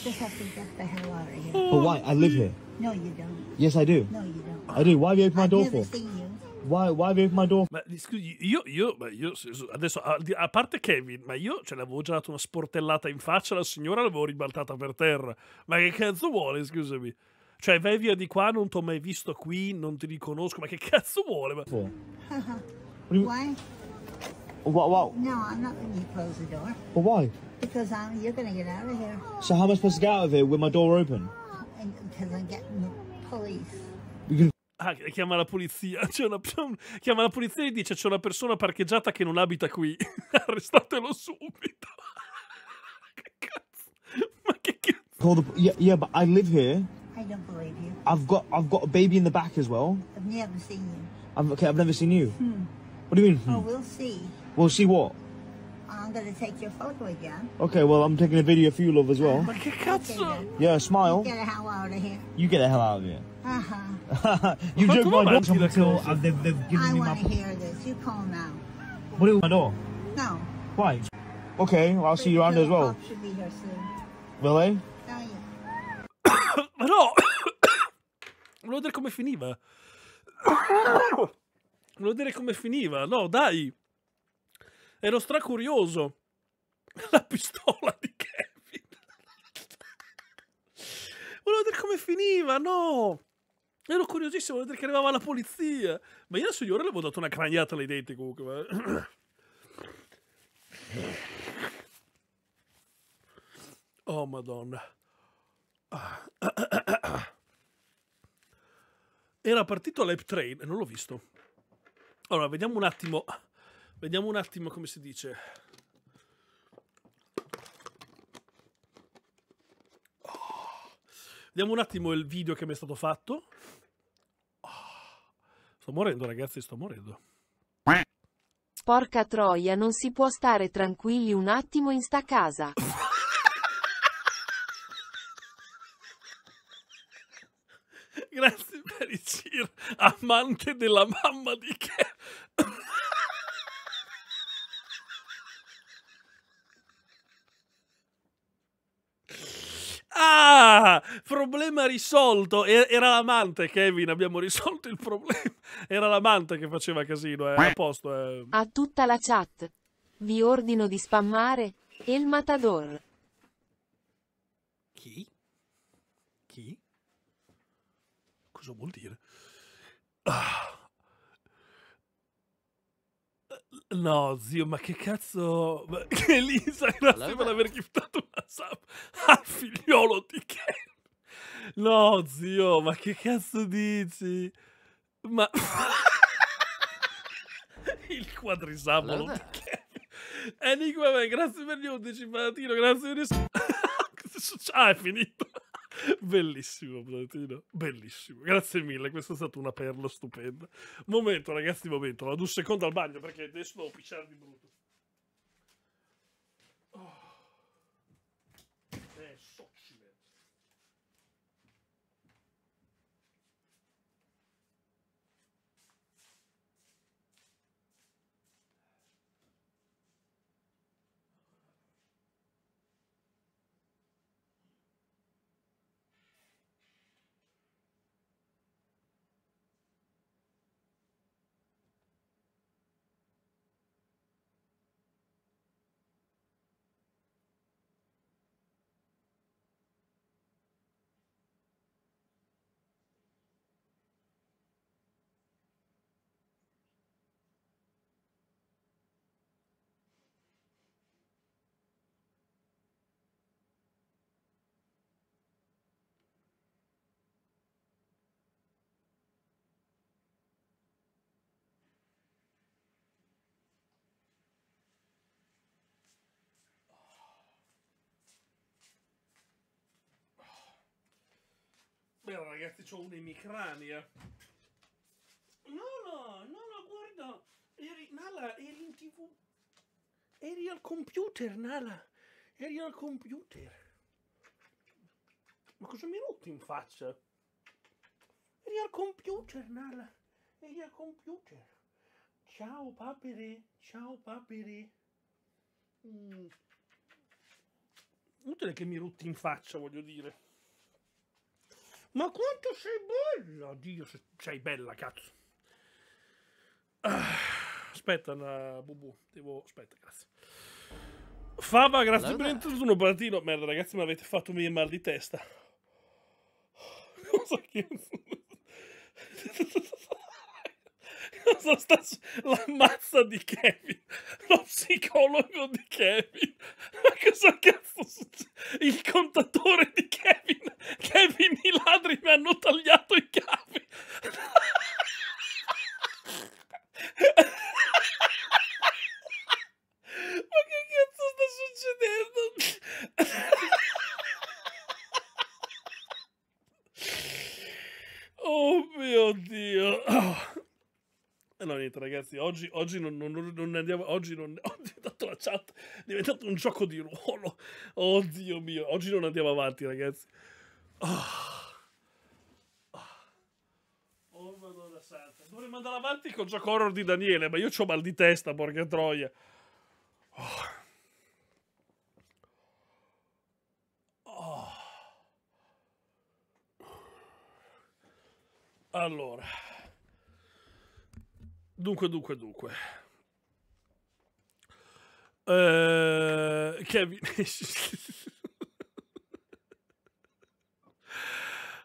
But why? I live here. No, you don't. Yes, I do. No, you don't. I do. Why have you opened my door for? Why, why have my door? Ma scusi, io, io, ma io adesso a, a, parte Kevin, ma io ce cioè, l'avevo già dato una sportellata in faccia, la signora l'avevo ribaltata per terra. Ma che cazzo vuole, scusami? Cioè, vai via di qua, non ti ho mai visto qui, non ti riconosco, ma che cazzo vuole? Ma... For? why? Wow, wow. No, I'm not going close the door. But why? Because um, you're going to get out of here. So how am I supposed to get out of here with my door open? Because I'm getting the police. Ah, chiama la polizia. C'è una, chiama la polizia e dice: C'è una persona parcheggiata che non abita qui. Arrestatelo subito. che cazzo? Ma che cazzo? The, yeah, yeah, but I live here. I don't believe you. I've got, I've got a baby in the back as well. I've never seen you. I've, okay, I've never seen you. Hmm. What do you mean? Hmm? Oh, we'll see. We'll see what? I'm going to take your photo again. Okay, well, I'm taking a video for you, love, as well. Okay, yeah, smile. get the hell out of here. You get the hell out of here. Uh-huh. you well, jerked my dog until uh, they've, they've given I me my... I want to hear this. You call now. What do you want my door? No. Why? Okay, well, I'll see you around as well. should be here soon. Really? No, oh, yeah. Ma no! Volevo dire come finiva. Volevo dire come finiva. No, dai! Ero stracurioso. La pistola di Kevin. Volevo vedere come finiva, no! Ero curiosissimo, volevo vedere che arrivava la polizia. Ma io adesso al signore le avevo dato una cragnata alle denti comunque. Ma... Oh madonna. Era partito l'Hype Train e non l'ho visto. Allora, vediamo un attimo Vediamo un attimo come si dice. Vediamo un attimo il video che mi è stato fatto. Oh. Sto morendo, ragazzi, sto morendo. Porca troia, non si può stare tranquilli un attimo in sta casa. Grazie per il CIR, amante della mamma di Kevin. problema risolto. Era l'amante, Kevin, abbiamo risolto il problema. Era l'amante che faceva casino, eh. a posto. Eh. A tutta la chat. Vi ordino di spammare il Matador. Chi? Chi? Cosa vuol dire? Ah. No, zio, ma che cazzo... Elisa, grazie allora. per aver giftato una sub al figliolo di Kevin. No, zio, ma che cazzo dici? Ma... Il quadrisabolo allora. di Enigma Man, grazie per gli 11, Patatino, grazie per il... ah, è finito. Bellissimo, Platino. Bellissimo. Grazie mille, questa è stata una perla stupenda. Momento, ragazzi, momento. Vado un secondo al bagno perché adesso devo picciare di brutto. Però ragazzi ho un'emicrania. Eh. No, no, no, no, guarda. Eri, Nala, eri in tv. Eri al computer, Nala. Eri al computer. Ma cosa mi hai rotto in faccia? Eri al computer, Nala. Eri al computer. Ciao papere, ciao papere. Mm. Inutile che mi rutti in faccia, voglio dire. Ma quanto sei bella! Dio, sei bella, cazzo. Ah, aspetta, una... Bubu, devo... Aspetta, grazie. Fava, grazie per l'introduzione, Bratino. Merda, ragazzi, mi avete fatto venire mal di testa. Cosa che la mazza di Kevin, lo psicologo di Kevin. Ma cosa cazzo succede? Il contatore di Kevin. Kevin, i ladri mi hanno tagliato i capi. Ma che cazzo sta succedendo? Oh mio Dio. Oh. Eh, no, niente ragazzi, oggi, oggi non, non, non, andiamo, oggi non, oggi dato la chat è diventato un gioco di ruolo, oddio oh, mio, oggi non andiamo avanti ragazzi. Oh, oh. madonna santa, dovremmo andare avanti con il gioco horror di Daniele, ma io ho mal di testa, porca troia. Oh. Allora... Dunque, dunque, dunque. Uh, Kevin.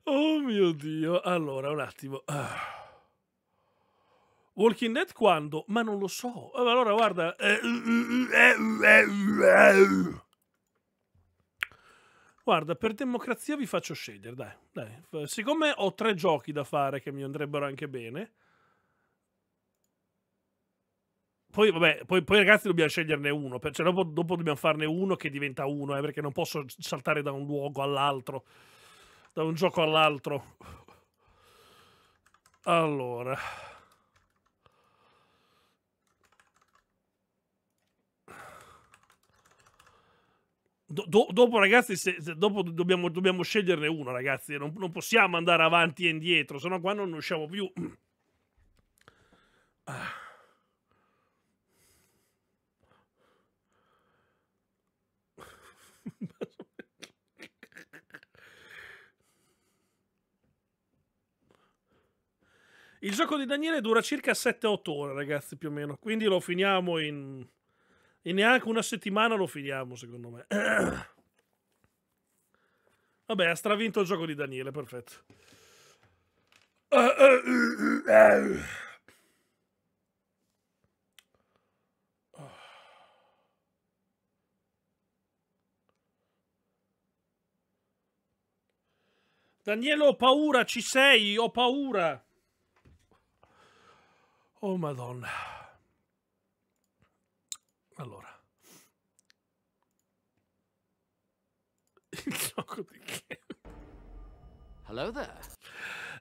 oh mio Dio. Allora, un attimo. Walking Dead quando? Ma non lo so. Allora, guarda. Guarda, per democrazia vi faccio scegliere, dai. dai. Siccome ho tre giochi da fare che mi andrebbero anche bene, poi, vabbè, poi, poi, ragazzi dobbiamo sceglierne uno, cioè dopo, dopo, dobbiamo farne uno che diventa uno, eh, perché non posso saltare da un luogo all'altro, da un gioco all'altro. Allora. Do, do, dopo ragazzi, se, se, dopo dobbiamo, dobbiamo, sceglierne uno ragazzi, non, non possiamo andare avanti e indietro, sennò qua non usciamo più. Ah. Il gioco di Daniele dura circa 7-8 ore, ragazzi, più o meno. Quindi lo finiamo in... in neanche una settimana lo finiamo, secondo me. Vabbè, ha stravinto il gioco di Daniele, perfetto. Daniele, ho paura, ci sei, ho paura. Oh madonna. Allora. Il gioco di che? Hello there.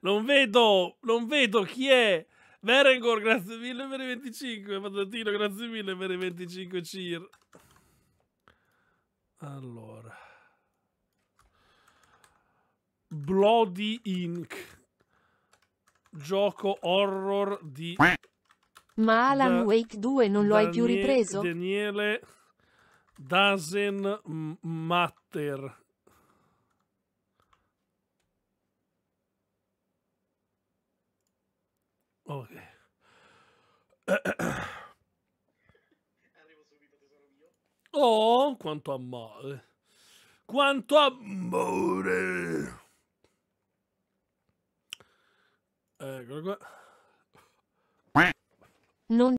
Non vedo, non vedo chi è. Verengor, grazie mille per i 25. Patatino, grazie mille per i 25 Cir. Allora. Bloody Ink. Gioco horror di ma Alan Wake 2 non lo Danie- hai più ripreso? Daniele Doesn't Matter. Ok. Oh, quanto amore. Quanto amore. Eccolo qua. No.